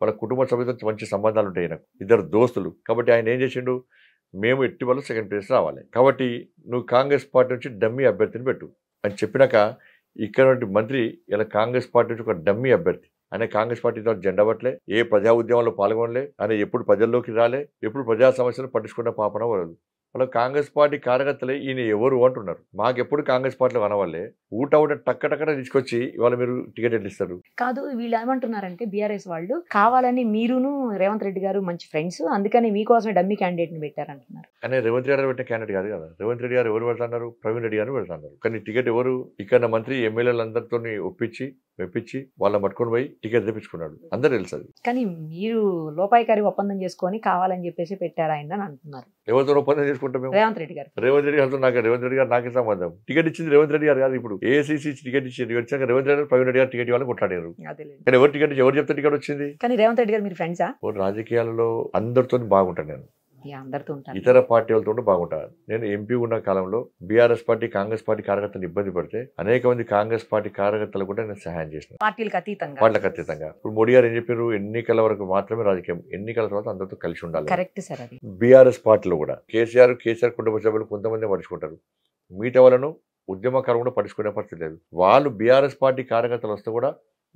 వాళ్ళ కుటుంబ సభ్యులతో మంచి సంబంధాలు ఉంటాయి నాకు ఇద్దరు దోస్తులు కాబట్టి ఆయన ఏం చేసిండు మేము ఎట్టి వాళ్ళు సెకండ్ ప్లేస్ రావాలి కాబట్టి నువ్వు కాంగ్రెస్ పార్టీ నుంచి డమ్మి అభ్యర్థిని పెట్టు అని చెప్పినాక ఇక్కడ మంత్రి ఇలా కాంగ్రెస్ పార్టీ నుంచి ఒక డమ్మీ అభ్యర్థి అనే కాంగ్రెస్ పార్టీ ద్వారా జెండా పట్టలే ఏ ప్రజా ఉద్యమంలో పాల్గొనలే అని ఎప్పుడు ప్రజల్లోకి రాలే ఎప్పుడు ప్రజా సమస్యలు పట్టించుకున్న పాపన వరదు వాళ్ళ కాంగ్రెస్ పార్టీ కార్యకర్తలే ఈయన ఎవరు అంటున్నారు మాకు ఎప్పుడు కాంగ్రెస్ పార్టీలో కనవాళ్ళే ఊట ఊట టక్క తీసుకొచ్చి ఇవాళ మీరు టికెట్ ఎట్లిస్తారు ఇస్తారు కాదు వీళ్ళు ఏమంటున్నారంటే బీఆర్ఎస్ వాళ్ళు కావాలని మీరును రేవంత్ రెడ్డి గారు మంచి ఫ్రెండ్స్ అందుకని మీకోసం డమ్మీ పెట్టారు పెట్టారంటున్నారు కానీ రేవంత్ రెడ్డి గారు పెట్టిన క్యాండిడేట్ కాదు కదా రేవంత్ రెడ్డి గారు ఎవరు వెళ్తున్నారు ప్రవీణ్ రెడ్డి గారు వెళ్తున్నారు కానీ టికెట్ ఎవరు ఇక్కడ మంత్రి ఎమ్మెల్యేలందరితో ఒప్పించి మెప్పించి వాళ్ళ పట్టుకొని పోయి టికెట్ తెప్పించుకున్నాడు అందరూ తెలుసు కానీ మీరు లోపాయికారి ఒప్పందం చేసుకొని కావాలని చెప్పేసి పెట్టారు ఆయన అంటున్నారు ఎవరితోనో పని చేసుకుంటాం రేవంత్ రెడ్డి గారు రేవంత్ రెడ్డి గారితో నాకు రేవంత్ రెడ్డి గారు నాకే సంబంధం టికెట్ ఇచ్చింది రేవంత్ రెడ్డి గారు కాదు ఇప్పుడు ఏసీసీ టికెట్ ఇచ్చింది వచ్చాక రేవంత్ రెడ్డి గారు ప్రవీణ్ రెడ్డి గారు టికెట్ ఇవ్వాలని కొట్లాడారు కానీ ఎవరు టికెట్ ఎవరు చెప్తే టికెట్ వచ్చింది కానీ రేవంత్ రెడ్డి గారు మీరు ఫ్రెండ్సా రాజకీయాలలో అందరితో బాగుంటాను నేను ఇతర పార్టీ వాళ్ళతో బాగుంటాను నేను ఎంపీ ఉన్న కాలంలో బీఆర్ఎస్ పార్టీ కాంగ్రెస్ పార్టీ కార్యకర్తలు ఇబ్బంది పడితే అనేక మంది కాంగ్రెస్ పార్టీ కార్యకర్తలు కూడా నేను సహాయం చేసిన వాళ్ళకి అతీతంగా ఇప్పుడు మోడీ గారు ఏం చెప్పారు ఎన్నికల వరకు మాత్రమే రాజకీయం ఎన్నికల తర్వాత అందరితో కలిసి ఉండాలి బిఆర్ఎస్ బీఆర్ఎస్ పార్టీలో కూడా కేసీఆర్ కేసీఆర్ కుటుంబ సభ్యులు కొంతమంది పడుచుకుంటారు మిగతా వాళ్ళను ఉద్యమకారం కూడా పట్టుకునే పరిస్థితి లేదు వాళ్ళు బీఆర్ఎస్ పార్టీ కార్యకర్తలు వస్తే కూడా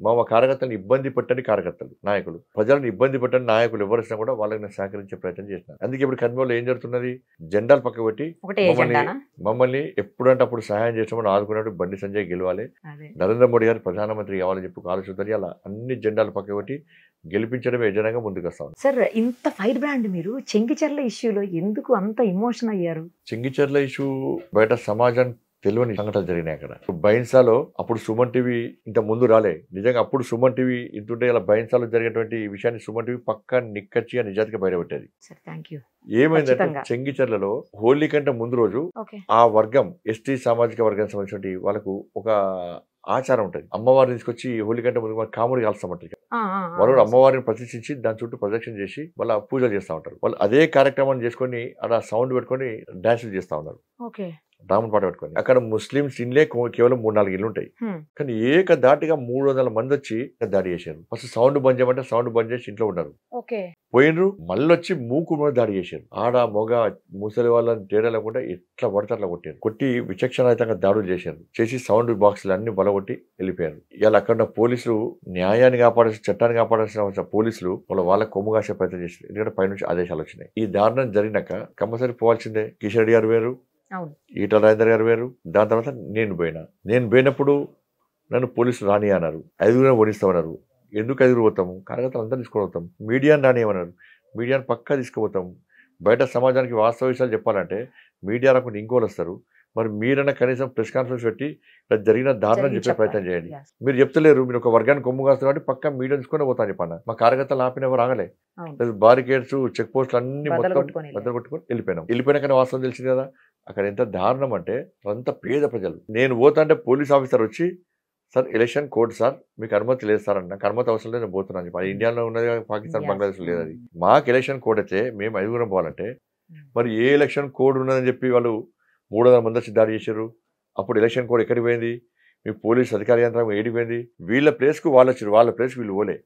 మా కార్యకర్తలను ఇబ్బంది పెట్టండి కార్యకర్తలు నాయకులు ప్రజలను ఇబ్బంది పెట్టండి నాయకులు ఎవరిసినా కూడా వాళ్ళని సహకరించే ప్రయత్నం చేస్తున్నారు అందుకే ఇప్పుడు కర్మలో ఏం జరుగుతున్నది జెండాలు పక్క పెట్టి మమ్మల్ని మమ్మల్ని ఎప్పుడంటే అప్పుడు సహాయం చేసామని ఆదుకున్నప్పుడు బండి సంజయ్ గెలవాలి నరేంద్ర మోడీ గారు ప్రధానమంత్రి కావాలని చెప్పి ఆలోచించాలి అలా అన్ని జెండాలు పక్క పెట్టి గెలిపించడమే జనంగా ముందుకు వస్తాం సార్ ఇంత ఫైర్ బ్రాండ్ మీరు చెంగిచెర్ల ఇష్యూలో ఎందుకు అంత ఇమోషన్ అయ్యారు చెంగిచెర్ల ఇష్యూ బయట సమాజం తెలియని సంఘటనలు జరిగినాయి అక్కడ బైన్సాలో అప్పుడు సుమన్ టీవీ ఇంత ముందు రాలే నిజంగా అప్పుడు సుమన్ టీవీ ఇంటుంటే ఇలా బైన్సాలో జరిగేటువంటి విషయాన్ని సుమన్ టీవీ పక్క ఆ నిజాతికి బయటపెట్టేది ఏమైందంటే చెంగిచర్లలో హోలీ కంటే ముందు రోజు ఆ వర్గం ఎస్టీ సామాజిక వర్గానికి సంబంధించిన వాళ్ళకు ఒక ఆచారం ఉంటుంది అమ్మవారిని తీసుకొచ్చి హోలీ కంటే ముందు కాముడి కాల్స్తామంటారు వాళ్ళు అమ్మవారిని ప్రతిష్ఠించి దాని చుట్టూ ప్రదక్షిణ చేసి వాళ్ళ పూజలు చేస్తూ ఉంటారు వాళ్ళు అదే కార్యక్రమాన్ని చేసుకొని అలా సౌండ్ పెట్టుకొని డాన్సులు చేస్తూ ఉన్నారు రాముని పాట పెట్టుకొని అక్కడ ముస్లిమ్స్ ఇండ్లే కేవలం మూడు నాలుగు ఇల్లు ఉంటాయి కానీ ఏక దాటిగా మూడు వందల మంది వచ్చి దాడి చేశారు ఫస్ట్ సౌండ్ బంద్ చేయమంటే సౌండ్ బంద్ చేసి ఇంట్లో ఉన్నారు పోయినరు మళ్ళీ వచ్చి మూకు దాడి చేశారు ఆడ మొగ ముసలి వాళ్ళని తేడా లేకుండా ఎట్లా పడితే అట్లా కొట్టారు కొట్టి విచక్షణాయుతంగా దాడులు చేశారు చేసి సౌండ్ బాక్సులు అన్ని బలగొట్టి వెళ్ళిపోయారు ఇలా అక్కడ పోలీసులు న్యాయాన్ని కాపాడాల్సిన చట్టాన్ని కాపాడాల్సిన పోలీసులు వాళ్ళ వాళ్ళ కొమ్ము కాసే ప్రయత్నం చేశారు ఎందుకంటే పైనుంచి ఆదేశాలు వచ్చినాయి ఈ దారుణం జరిగినాక కంపల్సరీ పోవాల్సిందే కిషన్ రెడ్డి గారు వేరు ఈటల రాజేందర్ గారు వేరు దాని తర్వాత నేను పోయినా నేను పోయినప్పుడు నన్ను పోలీసులు రాని అన్నారు ఐదుగురు ఓడిస్తామన్నారు ఎందుకు ఐదుగురు పోతాము కార్యకర్తలు అందరూ తీసుకొని పోతాం మీడియాని రానియమన్నారు మీడియాని పక్కా తీసుకుపోతాం బయట సమాజానికి వాస్తవ విషయాలు చెప్పాలంటే మీడియా రాకుండా ఇంకోలు వస్తారు మరి మీరన్నా కనీసం ప్రెస్ కాన్ఫరెన్స్ పెట్టి ఇలా జరిగిన దారుణం చెప్పే ప్రయత్నం చేయండి మీరు చెప్తలేరు మీరు ఒక వర్గాన్ని కొమ్ము కాస్తారు కాబట్టి పక్క మీడియా తీసుకొని పోతాను చెప్పాను మా కార్యకర్తలు ఎవరు రాగలే బారికేడ్స్ చెక్ పోస్టులు అన్ని మొత్తం కొట్టుకొని వెళ్ళిపోయినాం వెళ్ళిపోయినా కానీ వాస్తవం తెలిసింది కదా అక్కడ ఎంత దారుణం అంటే అంత పేద ప్రజలు నేను పోతుంటే పోలీస్ ఆఫీసర్ వచ్చి సార్ ఎలక్షన్ కోడ్ సార్ మీకు అనుమతి లేదు సార్ అన్న అనుమతి అవసరం లేదు నేను పోతున్నాను చెప్పి hmm. ఇండియాలో ఉన్నది పాకిస్తాన్ బంగ్లాదేశ్ లేదు అది hmm. మాకు ఎలక్షన్ కోడ్ అయితే మేము ఐదుగురం పోవాలంటే hmm. మరి ఏ ఎలక్షన్ కోడ్ ఉన్నదని చెప్పి వాళ్ళు మూడు వందల మంది దాడి చేశారు అప్పుడు ఎలక్షన్ కోడ్ ఎక్కడికి పోయింది మీ పోలీస్ అధికార యంత్రాంగం ఏడిపోయింది వీళ్ళ ప్లేస్కు వాళ్ళు వచ్చారు వాళ్ళ ప్లేస్కి వీళ్ళు పోలే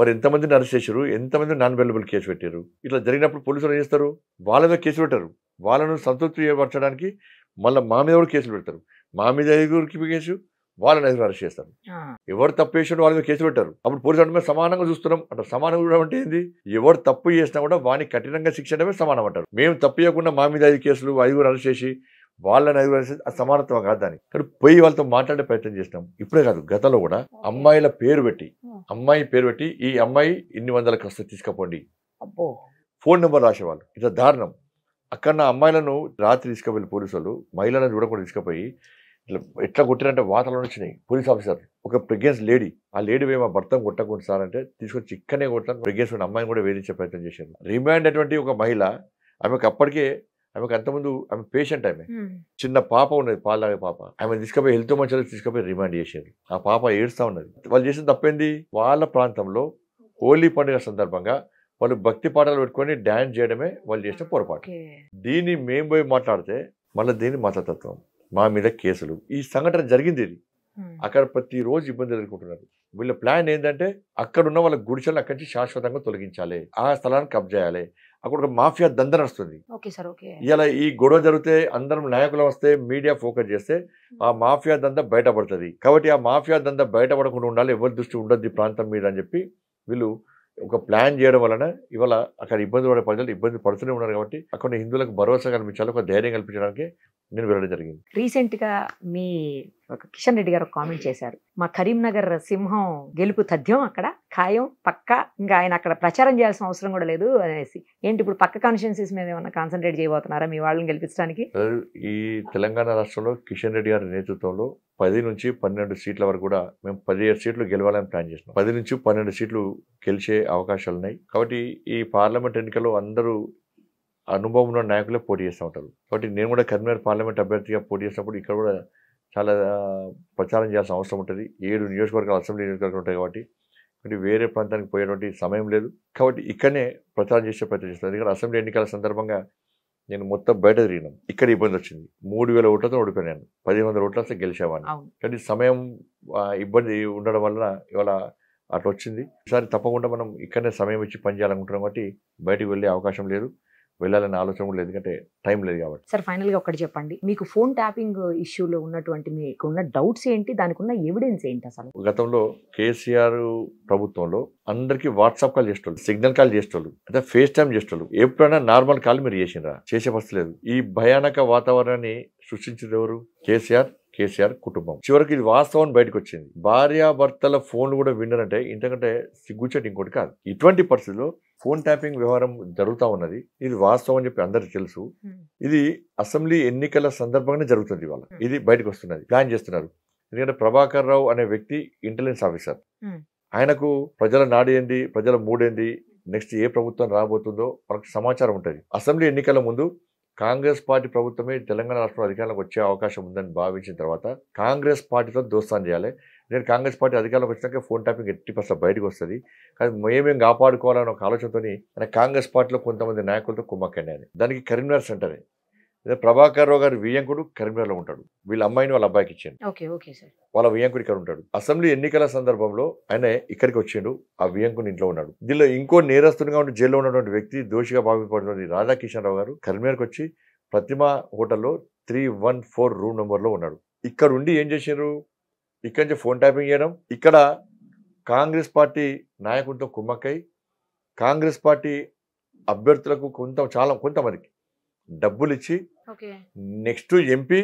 మరి ఎంతమందిని అరెస్ట్ చేశారు ఎంతమంది నాన్ అవైలబుల్ కేసు పెట్టారు ఇట్లా జరిగినప్పుడు పోలీసులు ఏం చేస్తారు వాళ్ళ మీద కేసు పెట్టారు వాళ్ళను సంతృప్తి చేయబరచడానికి మళ్ళీ మా మీద కూడా కేసులు పెడతారు మా మీద ఐదుగురికి కేసు వాళ్ళని ఐదుగురు అరెస్ట్ చేస్తారు ఎవరు తప్పు చేసినా వాళ్ళ మీద కేసు పెట్టారు అప్పుడు పోలీసు అంటే సమానంగా చూస్తున్నాం అంటే సమానంగా చూడడం అంటే ఏంది ఎవరు తప్పు చేసినా కూడా వాడిని కఠినంగా శిక్షణమే సమానం అంటారు మేము తప్పు చేయకుండా మా మీద ఐదు కేసులు ఐదుగురు అరెస్ట్ చేసి వాళ్ళని ఐదుగురు అరెస్ట్ చేసి సమానత్వం కాదు దాన్ని కానీ పోయి వాళ్ళతో మాట్లాడే ప్రయత్నం చేసినాం ఇప్పుడే కాదు గతంలో కూడా అమ్మాయిల పేరు పెట్టి అమ్మాయి పేరు పెట్టి ఈ అమ్మాయి ఇన్ని వందల ఖర్చు తీసుకపోండి ఫోన్ నెంబర్ రాసేవాళ్ళు ఇట్లా దారుణం అక్కడ నా అమ్మాయిలను రాత్రి తీసుకుపోయి పోలీసు వాళ్ళు మహిళలను చూడకుండా తీసుకుపోయి ఇట్లా ఎట్లా కొట్టినంటే వాతలు వచ్చినాయి పోలీస్ ఆఫీసర్ ఒక ప్రెగ్నెన్స్ లేడీ ఆ లేడీ పోయి మా భర్త కొట్టకుండా సార్ అంటే తీసుకొచ్చి ఇక్కడనే కొట్టాను ప్రెగ్నెన్స్ ఉన్న అమ్మాయిని కూడా వేధించే ప్రయత్నం చేశాను రిమాండ్ అటువంటి ఒక మహిళ ఆమెకు అప్పటికే ఆమెకు అంతకుముందు ఆమె పేషెంట్ ఆమె చిన్న పాప ఉన్నది పాలాగే పాప ఆమె తీసుకుపోయి హెల్త్ మంచి తీసుకుపోయి రిమాండ్ చేసేది ఆ పాప ఏడుస్తూ ఉన్నది వాళ్ళు చేసిన తప్పేంది వాళ్ళ ప్రాంతంలో హోలీ పండుగ సందర్భంగా వాళ్ళు భక్తి పాటలు పెట్టుకొని డాన్స్ చేయడమే వాళ్ళు చేసిన పొరపాటు దీన్ని మేము పోయి మాట్లాడితే మళ్ళీ దీన్ని మతతత్వం మా మీద కేసులు ఈ సంఘటన జరిగింది ఇది అక్కడ ప్రతిరోజు ఇబ్బందులు ఎదుర్కొంటున్నారు వీళ్ళ ప్లాన్ ఏంటంటే అక్కడున్న వాళ్ళ గుడిసెలను అక్కడి నుంచి శాశ్వతంగా తొలగించాలి ఆ స్థలాన్ని కబ్జా చేయాలి అక్కడ ఒక మాఫియా దంద నడుస్తుంది ఇలా ఈ గొడవ జరిగితే అందరం నాయకులు వస్తే మీడియా ఫోకస్ చేస్తే ఆ మాఫియా దంద బయటపడుతుంది కాబట్టి ఆ మాఫియా దంద బయటపడకుండా ఉండాలి ఎవరి దృష్టి ఉండద్దు ప్రాంతం మీద అని చెప్పి వీళ్ళు ఒక ప్లాన్ చేయడం వలన ఇవాళ అక్కడ ఇబ్బంది పడే ప్రజలు ఇబ్బంది పడుతూనే ఉన్నారు కాబట్టి అక్కడ హిందువులకు భరోసా కల్పించాలి ఒక ధైర్యం కల్పించడానికి నేను వెళ్ళడం జరిగింది రీసెంట్ గా మీ ఒక కిషన్ రెడ్డి గారు కామెంట్ చేశారు మా కరీంనగర్ సింహం గెలుపు తథ్యం అక్కడ ఖాయం పక్క ఇంకా ఆయన అక్కడ ప్రచారం చేయాల్సిన అవసరం కూడా లేదు అనేసి ఏంటి ఇప్పుడు పక్క కాన్స్టిట్యున్సీస్ మీద ఏమన్నా కాన్సన్ట్రేట్ చేయబోతున్నారా మీ వాళ్ళని గెలిపించడానికి ఈ తెలంగాణ రాష్ట్రంలో కిషన్ రెడ్డి గారి నేతృత్వంలో పది నుంచి పన్నెండు సీట్ల వరకు కూడా మేము పదిహేడు సీట్లు గెలవాలని ప్లాన్ చేసినాం పది నుంచి పన్నెండు సీట్లు గెలిచే అవకాశాలు ఉన్నాయి కాబట్టి ఈ పార్లమెంట్ ఎన్నికల్లో అందరూ అనుభవం ఉన్న నాయకులే పోటీ చేస్తూ ఉంటారు కాబట్టి నేను కూడా కరీంనగర్ పార్లమెంట్ అభ్యర్థిగా పోటీ చేసినప్పుడు ఇక్కడ కూడా చాలా ప్రచారం చేయాల్సిన అవసరం ఉంటుంది ఏడు నియోజకవర్గాలు అసెంబ్లీ నియోజకవర్గాలు ఉంటాయి కాబట్టి కాబట్టి వేరే ప్రాంతానికి పోయేటువంటి సమయం లేదు కాబట్టి ఇక్కడనే ప్రచారం చేసే ప్రయత్నం చేస్తాను ఎందుకంటే అసెంబ్లీ ఎన్నికల సందర్భంగా నేను మొత్తం బయట తిరిగినాను ఇక్కడ ఇబ్బంది వచ్చింది మూడు వేల ఓట్లతో ఓడిపోయినాను పదిహేను వందల ఓట్ల గెలిచేవాడిని కానీ సమయం ఇబ్బంది ఉండడం వల్ల ఇవాళ అట్లా వచ్చింది ఈసారి తప్పకుండా మనం ఇక్కడనే సమయం ఇచ్చి పనిచేయాలనుకుంటున్నాం కాబట్టి బయటకు వెళ్ళే అవకాశం లేదు వెళ్ళాలనే ఆలోచన కూడా లేదు ఎందుకంటే టైం లేదు కాబట్టి సార్ ఫైనల్గా ఒకటి చెప్పండి మీకు ఫోన్ ట్యాపింగ్ ఇష్యూలో ఉన్నటువంటి మీకు ఉన్న డౌట్స్ ఏంటి దానికి ఉన్న ఎవిడెన్స్ ఏంటి అసలు గతంలో కేసీఆర్ ప్రభుత్వంలో అందరికీ వాట్సాప్ కాల్ చేసేవాళ్ళు సిగ్నల్ కాల్ చేసేవాళ్ళు అంటే ఫేస్ టైం చేసేవాళ్ళు ఎప్పుడైనా నార్మల్ కాల్ మీరు చేసినరా చేసే పరిస్థితి లేదు ఈ భయానక వాతావరణాన్ని సృష్టించింది ఎవరు కేసీఆర్ కేసీఆర్ కుటుంబం చివరికి ఇది వాస్తవం బయటకు వచ్చింది భార్యాభర్తల ఫోన్లు కూడా విన్నారంటే ఇంతకంటే సిగ్గుచేటు ఇంకోటి కాదు ఇటువంటి పరిస్థితుల్లో ఫోన్ ట్యాపింగ్ వ్యవహారం జరుగుతూ ఉన్నది ఇది వాస్తవం అని చెప్పి అందరికి తెలుసు ఇది అసెంబ్లీ ఎన్నికల సందర్భంగానే జరుగుతుంది ఇవాళ ఇది బయటకు వస్తున్నది ప్లాన్ చేస్తున్నారు ఎందుకంటే ప్రభాకర్ రావు అనే వ్యక్తి ఇంటెలిజెన్స్ ఆఫీసర్ ఆయనకు ప్రజల నాడేంది ప్రజల మూడేంది నెక్స్ట్ ఏ ప్రభుత్వం రాబోతుందో మనకు సమాచారం ఉంటుంది అసెంబ్లీ ఎన్నికల ముందు కాంగ్రెస్ పార్టీ ప్రభుత్వమే తెలంగాణ రాష్ట్రంలో అధికారంలోకి వచ్చే అవకాశం ఉందని భావించిన తర్వాత కాంగ్రెస్ పార్టీతో దోస్తాన్ చేయాలి నేను కాంగ్రెస్ పార్టీ అధికారంలోకి వచ్చినాక ఫోన్ టాపింగ్ ఎట్టి పర్సెంట్ బయటకు వస్తుంది కానీ మేమేం కాపాడుకోవాలని ఒక ఆలోచనతో కాంగ్రెస్ పార్టీలో కొంతమంది నాయకులతో కుమ్మక్కండి దానికి కరీంనగర్ సెంటరే అదే ప్రభాకర్ రావు గారి వియంకుడు కరీంనగర్లో ఉంటాడు వీళ్ళ అమ్మాయిని వాళ్ళ అబ్బాయికి ఇచ్చాను వాళ్ళ వియంకుడు ఇక్కడ ఉంటాడు అసెంబ్లీ ఎన్నికల సందర్భంలో ఆయన ఇక్కడికి వచ్చిండు ఆ వియంకుడు ఇంట్లో ఉన్నాడు దీనిలో ఇంకో నేరస్తునిగా ఉండి జైల్లో ఉన్నటువంటి వ్యక్తి దోషిగా భావిపడుతున్న రాధాకిషన్ రావు గారు కరీంనగర్కి వచ్చి ప్రతిమ హోటల్లో త్రీ వన్ ఫోర్ రూమ్ నెంబర్లో ఉన్నాడు ఇక్కడ ఉండి ఏం చేశారు ఇక్కడి నుంచి ఫోన్ ట్యాపింగ్ చేయడం ఇక్కడ కాంగ్రెస్ పార్టీ నాయకుడితో కుమ్మక్కై కాంగ్రెస్ పార్టీ అభ్యర్థులకు కొంత చాలా కొంతమందికి డబ్బులు ఇచ్చి నెక్స్ట్ ఎంపీ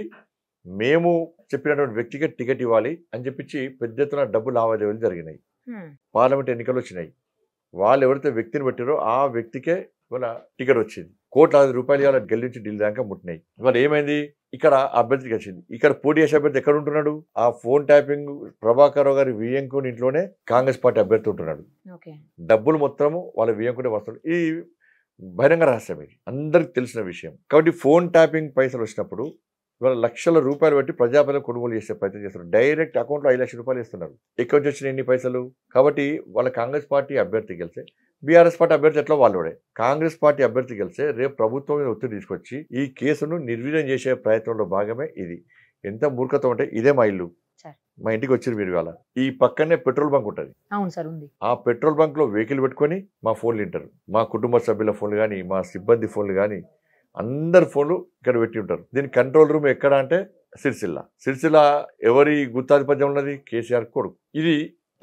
మేము చెప్పినటువంటి వ్యక్తికి టికెట్ ఇవ్వాలి అని చెప్పించి పెద్ద ఎత్తున డబ్బు లావాదేవీలు జరిగినాయి పార్లమెంట్ ఎన్నికలు వచ్చినాయి వాళ్ళు ఎవరైతే వ్యక్తిని పెట్టారో ఆ వ్యక్తికే ఇవాళ టికెట్ వచ్చింది కోట్లాది రూపాయలు ఇవాళ గెలిచి ఢిల్లీ దాకా ముట్టినాయి ఇవాళ ఏమైంది ఇక్కడ అభ్యర్థికి వచ్చింది ఇక్కడ పోటీ చేసే అభ్యర్థి ఎక్కడ ఉంటున్నాడు ఆ ఫోన్ ట్యాపింగ్ ప్రభాకర్ గారి వియంకుని ఇంట్లోనే కాంగ్రెస్ పార్టీ అభ్యర్థి ఉంటున్నాడు డబ్బులు మొత్తము వాళ్ళ వియ్యంకునే వస్తున్నాడు ఈ బహిరంగ రహస్యం ఇది అందరికి తెలిసిన విషయం కాబట్టి ఫోన్ ట్యాపింగ్ పైసలు వచ్చినప్పుడు ఇవాళ లక్షల రూపాయలు పెట్టి ప్రజాపతి కొనుగోలు చేసే ప్రయత్నం చేస్తున్నారు డైరెక్ట్ అకౌంట్లో ఐదు లక్షల రూపాయలు ఇస్తున్నారు ఎక్కడి నుంచి ఎన్ని పైసలు కాబట్టి వాళ్ళ కాంగ్రెస్ పార్టీ అభ్యర్థి గెలిస్తే బీఆర్ఎస్ పార్టీ అభ్యర్థి ఎట్లా వాళ్ళోడే కాంగ్రెస్ పార్టీ అభ్యర్థి గెలిస్తే రేపు ప్రభుత్వం మీద ఒత్తిడి తీసుకొచ్చి ఈ కేసును నిర్వీర్యం చేసే ప్రయత్నంలో భాగమే ఇది ఎంత మూర్ఖత్వం అంటే ఇదే మా ఇల్లు మా ఇంటికి వచ్చారు మీరు ఇవాళ ఈ పక్కనే పెట్రోల్ బంక్ ఉంటుంది అవును సార్ ఉంది ఆ పెట్రోల్ బంక్ లో వెహికల్ పెట్టుకొని మా ఫోన్లు వింటారు మా కుటుంబ సభ్యుల ఫోన్లు కానీ మా సిబ్బంది ఫోన్లు కానీ అందరు ఫోన్లు ఇక్కడ పెట్టి ఉంటారు దీని కంట్రోల్ రూమ్ ఎక్కడ అంటే సిరిసిల్ల సిరిసిల్ల ఎవరి గుత్తాధిపత్యం ఉన్నది కేసీఆర్ కొడుకు ఇది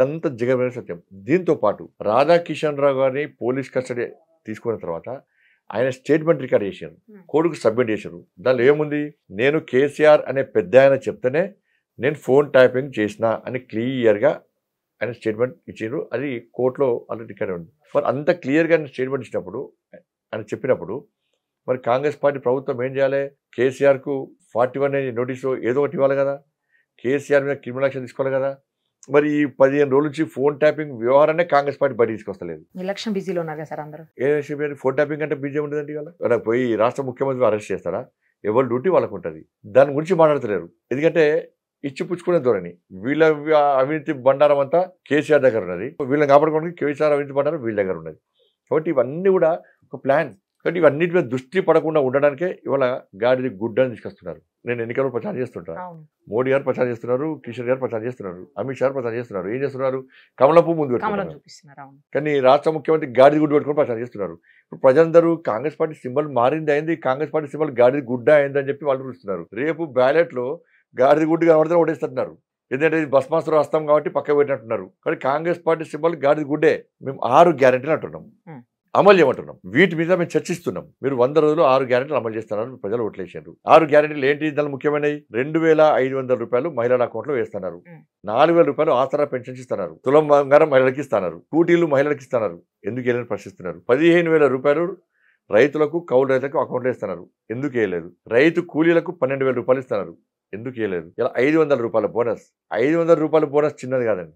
అంత జగమైన సత్యం దీంతో పాటు రాధాకిషన్ రావు గారిని పోలీస్ కస్టడీ తీసుకున్న తర్వాత ఆయన స్టేట్మెంట్ రికార్డ్ చేశారు కోడుకు సబ్మిట్ చేశారు దానిలో ఏముంది నేను కేసీఆర్ అనే పెద్ద ఆయన చెప్తేనే నేను ఫోన్ టైపింగ్ చేసిన అని క్లియర్గా ఆయన స్టేట్మెంట్ ఇచ్చారు అది కోర్టులో ఆల్రెడీ ఇక్కడ ఉంది మరి అంత క్లియర్గా ఆయన స్టేట్మెంట్ ఇచ్చినప్పుడు ఆయన చెప్పినప్పుడు మరి కాంగ్రెస్ పార్టీ ప్రభుత్వం ఏం చేయాలి కేసీఆర్కు ఫార్టీ వన్ నోటీసు ఏదో ఒకటి ఇవ్వాలి కదా కేసీఆర్ మీద క్రిమినల్ యాక్షన్ తీసుకోవాలి కదా మరి ఈ పదిహేను రోజుల నుంచి ఫోన్ ట్యాపింగ్ వ్యవహారాన్ని కాంగ్రెస్ పార్టీ బయట తీసుకొస్తలేదు ఎలక్షన్ బిజీలో ఉన్నారు కదా సార్ అందరూ ఏ ఫోన్ ట్యాపింగ్ అంటే బిజీ ఉండదండి వాళ్ళకి పోయి రాష్ట్ర ముఖ్యమంత్రి అరెస్ట్ చేస్తారా ఎవరు డ్యూటీ వాళ్ళకు ఉంటుంది దాని గురించి మాట్లాడతలేరు ఎందుకంటే ఇచ్చిపుచ్చుకునే ధోరణి వీళ్ళ అవినీతి బండారం అంతా కేసీఆర్ దగ్గర ఉన్నది వీళ్ళని కాపాడుకోవడానికి కేసీఆర్ అవినీతి బండారం వీళ్ళ దగ్గర ఉన్నది కాబట్టి ఇవన్నీ కూడా ఒక ప్లాన్ కాబట్టి ఇవన్నిటి మీద దృష్టి పడకుండా ఉండడానికే ఇవాళ గాడిది గుడ్డని తీసుకొస్తున్నారు నేను ఎన్నికల్లో ప్రచారం చేస్తుంటాను మోడీ గారు ప్రచారం చేస్తున్నారు కిషన్ గారు ప్రచారం చేస్తున్నారు అమిత్ షా ప్రచారం చేస్తున్నారు ఏం చేస్తున్నారు కమలపు ముందు పెట్టుకుంటున్నారు కానీ రాష్ట్ర ముఖ్యమంత్రి గాడిది గుడ్డు పెట్టుకుని ప్రచారం చేస్తున్నారు ఇప్పుడు ప్రజలందరూ కాంగ్రెస్ పార్టీ సింబల్ మారింది అయింది కాంగ్రెస్ పార్టీ సింబల్ గాడిది గుడ్డ అయిందని చెప్పి వాళ్ళు చూస్తున్నారు రేపు బ్యాలెట్లో గాడిది గుడ్డు కనబడితే ఓటేస్తున్నారు ఎందుకంటే ఇది భస్మాసురం వస్తాం కాబట్టి పక్క పెట్టినట్టున్నారు కానీ కాంగ్రెస్ పార్టీ సింబల్ గాడిది గుడ్డే మేము ఆరు గ్యారెంటీలు అంటున్నాం అమలు చేయమంటున్నాం వీటి మీద మేము చర్చిస్తున్నాం మీరు వంద రోజులు ఆరు గ్యారెంటీలు అమలు చేస్తున్నారు ప్రజలు ఓట్లేసారు ఆరు గ్యారెంటీలు ఏంటి దాని ముఖ్యమైనవి రెండు వేల ఐదు వందల రూపాయలు మహిళల అకౌంట్లో వేస్తున్నారు నాలుగు వేల రూపాయలు ఆసరా పెన్షన్స్ ఇస్తున్నారు తులం బంగారం మహిళలకు ఇస్తున్నారు కూటీలు మహిళలకు ఇస్తున్నారు ఎందుకు వెళ్ళని ప్రశ్నిస్తున్నారు పదిహేను వేల రూపాయలు రైతులకు కౌలు రైతులకు అకౌంట్లో ఇస్తున్నారు ఎందుకు వేయలేదు రైతు కూలీలకు పన్నెండు వేల రూపాయలు ఇస్తున్నారు ఎందుకు వేయలేదు ఇలా ఐదు వందల రూపాయల బోనస్ ఐదు వందల రూపాయల బోనస్ చిన్నది కాదండి